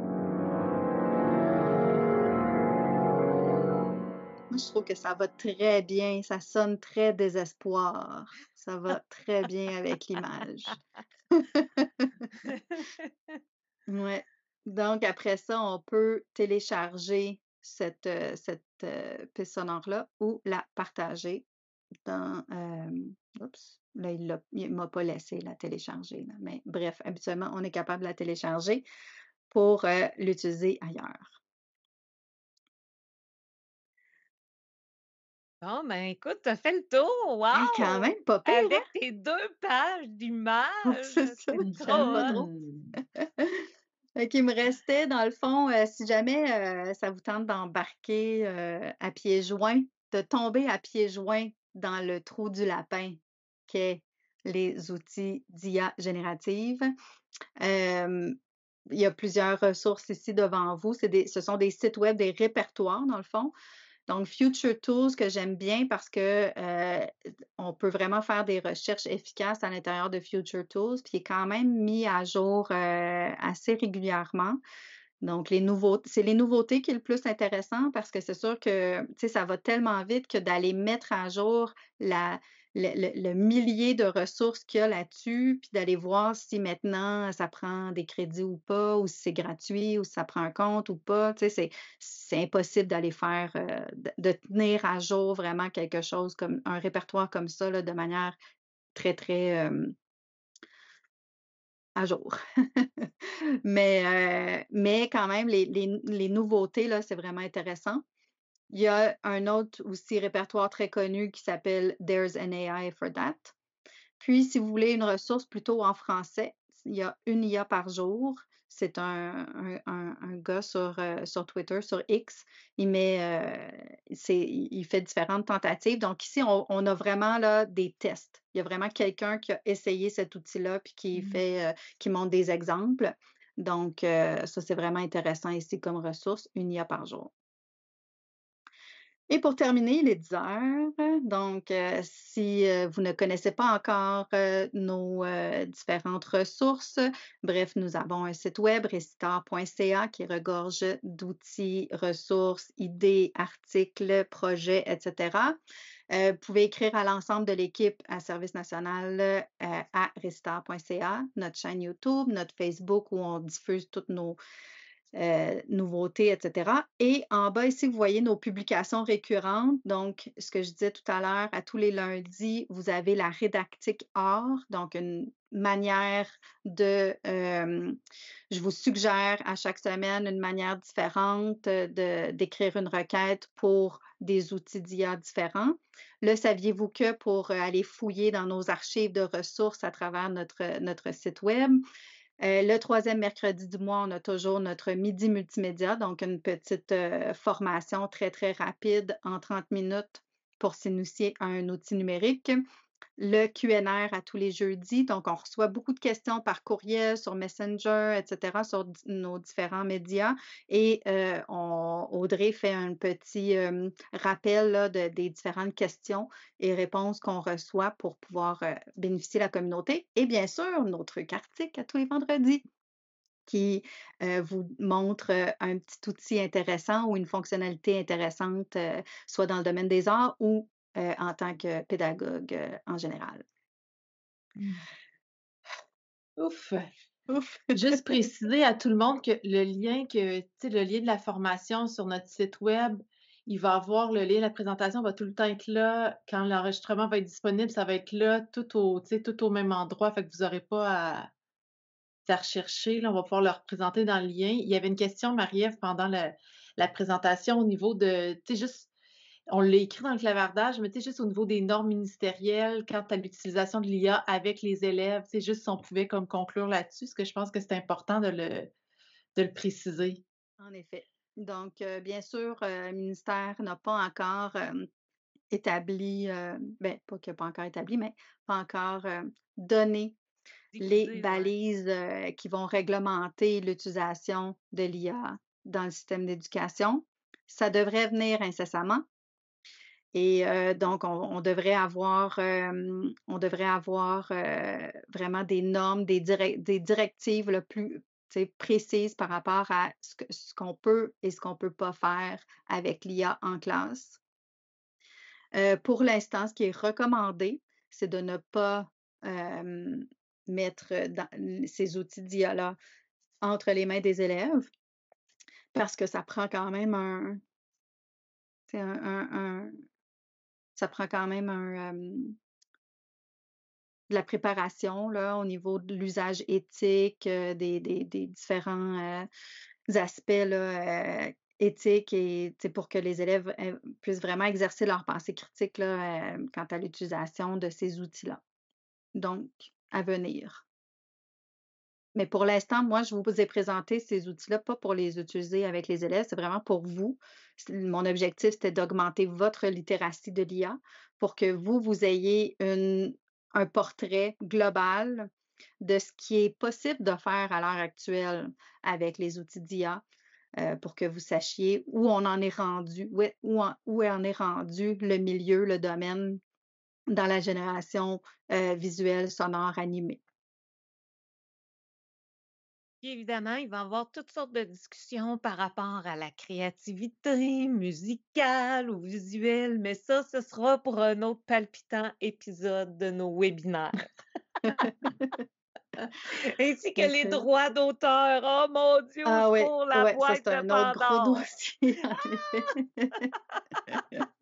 je trouve que ça va très bien. Ça sonne très désespoir. Ça va très bien avec l'image. *laughs* ouais. Donc, après ça, on peut télécharger cette, euh, cette euh, piste sonore-là ou la partager dans. Euh, oups, là, il ne m'a pas laissé la télécharger. Mais bref, habituellement, on est capable de la télécharger pour l'utiliser ailleurs. Bon, ben écoute, t'as fait le tour, wow! quand même, pas pire, Avec hein? tes deux pages oh, d'images, c'est ça, trop *laughs* il me restait, dans le fond, euh, si jamais euh, ça vous tente d'embarquer euh, à pieds joints, de tomber à pieds joints dans le trou du lapin qu'est les outils d'IA générative. il y a plusieurs ressources ici devant vous. ce sont des sites web, des répertoires, dans le fond. Donc, Future Tools que j'aime bien parce que euh, on peut vraiment faire des recherches efficaces à l'intérieur de Future Tools, puis il est quand même mis à jour euh, assez régulièrement. Donc, les nouveaux, c'est les nouveautés qui est le plus intéressant parce que c'est sûr que ça va tellement vite que d'aller mettre à jour la, le, millier de ressources qu'il y a là-dessus, puis d'aller voir si maintenant ça prend des crédits ou pas, ou si c'est gratuit, ou si ça prend un compte ou pas. Tu sais, c'est impossible d'aller faire, euh, de tenir à jour vraiment quelque chose comme un répertoire comme ça, de manière très, très à jour. *laughs* mais, euh, mais quand même, les, les nouveautés, c'est vraiment intéressant. Il y a un autre aussi répertoire très connu qui s'appelle There's an AI for That. Puis, si vous voulez une ressource plutôt en français, il y a une IA par jour. C'est un, gars sur, euh, sur Twitter, sur X. Il, met, euh, il fait différentes tentatives. Donc, ici, on, a vraiment là, des tests. Il y a vraiment quelqu'un qui a essayé cet outil-là puis qui, mmh fait, euh, qui montre des exemples. Donc, ça, c'est vraiment intéressant ici comme ressource, une IA par jour. Et pour terminer, il est 10 heures. Donc, euh, si euh, vous ne connaissez pas encore euh, nos différentes ressources, bref, nous avons un site web, recitar.ca, qui regorge d'outils, ressources, idées, articles, projets, etc. vous pouvez écrire à l'ensemble de l'équipe à Service national à recitar.ca, notre chaîne YouTube, notre Facebook où on diffuse toutes nos euh, nouveautés, etc. Et en bas ici, vous voyez nos publications récurrentes. Donc, ce que je disais tout à l'heure, à tous les lundis, vous avez la rédactique or, donc une manière de, euh, je vous suggère à chaque semaine une manière différente euh, d'écrire une requête pour des outils d'IA différents. Le saviez-vous que pour aller fouiller dans nos archives de ressources à travers notre, notre site web, euh, le troisième mercredi du mois, on a toujours notre midi multimédia, donc une petite euh, formation très, très rapide en 30 minutes pour s'initier à un outil numérique le QNR à tous les jeudis. Donc, on reçoit beaucoup de questions par courriel, sur Messenger, etc., sur nos différents médias. Et euh, on, Audrey fait un petit euh, rappel de, des différentes questions et réponses qu'on reçoit pour pouvoir euh, bénéficier de la communauté. Et bien sûr, notre cartique à tous les vendredis qui vous montre un petit outil intéressant ou une fonctionnalité intéressante, soit dans le domaine des arts ou euh, en tant que pédagogue euh, en général. Mmh. Ouf. Ouf. *laughs* Juste préciser à tout le monde que le lien que le lien de la formation sur notre site web, il va avoir le lien, la présentation va tout le temps être là. Quand l'enregistrement va être disponible, ça va être là, tout au, tout au même endroit. Fait que vous n'aurez pas à, faire chercher. Là, on va pouvoir le représenter dans le lien. Il y avait une question, Marie-Ève, pendant la, présentation au niveau de, juste on l'a écrit dans le clavardage, mais tu sais, juste au niveau des normes ministérielles, quant à l'utilisation de l'IA avec les élèves, c'est juste si on pouvait comme conclure là-dessus, parce que je pense que c'est important de le, de le préciser. En effet. Donc, euh, bien sûr, euh, le ministère n'a pas encore euh, établi, ben, pas qu'il n'a pas encore établi, mais pas encore donné les balises qui vont réglementer l'utilisation de l'IA dans le système d'éducation. Ça devrait venir incessamment et donc, on, devrait avoir, on devrait avoir vraiment des normes, des, des directives le plus précises par rapport à ce qu'on peut et ce qu'on ne peut pas faire avec l'IA en classe. pour l'instant, ce qui est recommandé, c'est de ne pas mettre dans ces outils d'IA-là entre les mains des élèves parce que ça prend quand même un, un, un, ça prend quand même de la préparation là, au niveau de l'usage éthique, des, différents aspects éthiques et pour que les élèves puissent vraiment exercer leur pensée critique quant à l'utilisation de ces outils-là. Donc, à venir. Mais pour l'instant, moi, je vous ai présenté ces outils-là, pas pour les utiliser avec les élèves, c'est vraiment pour vous. Mon objectif, c'était d'augmenter votre littératie de l'IA pour que vous, vous ayez une, un portrait global de ce qui est possible de faire à l'heure actuelle avec les outils d'IA euh, pour que vous sachiez où on en est rendu, où, où, en, est rendu le milieu, le domaine dans la génération euh, visuelle, sonore, animée évidemment, il va y avoir toutes sortes de discussions par rapport à la créativité musicale ou visuelle, mais ça, ce sera pour un autre palpitant épisode de nos webinaires. *laughs* Ainsi que les droits d'auteur. Oh mon Dieu, ah, la ouais, boîte ça, de un Autre gros dossier, *laughs*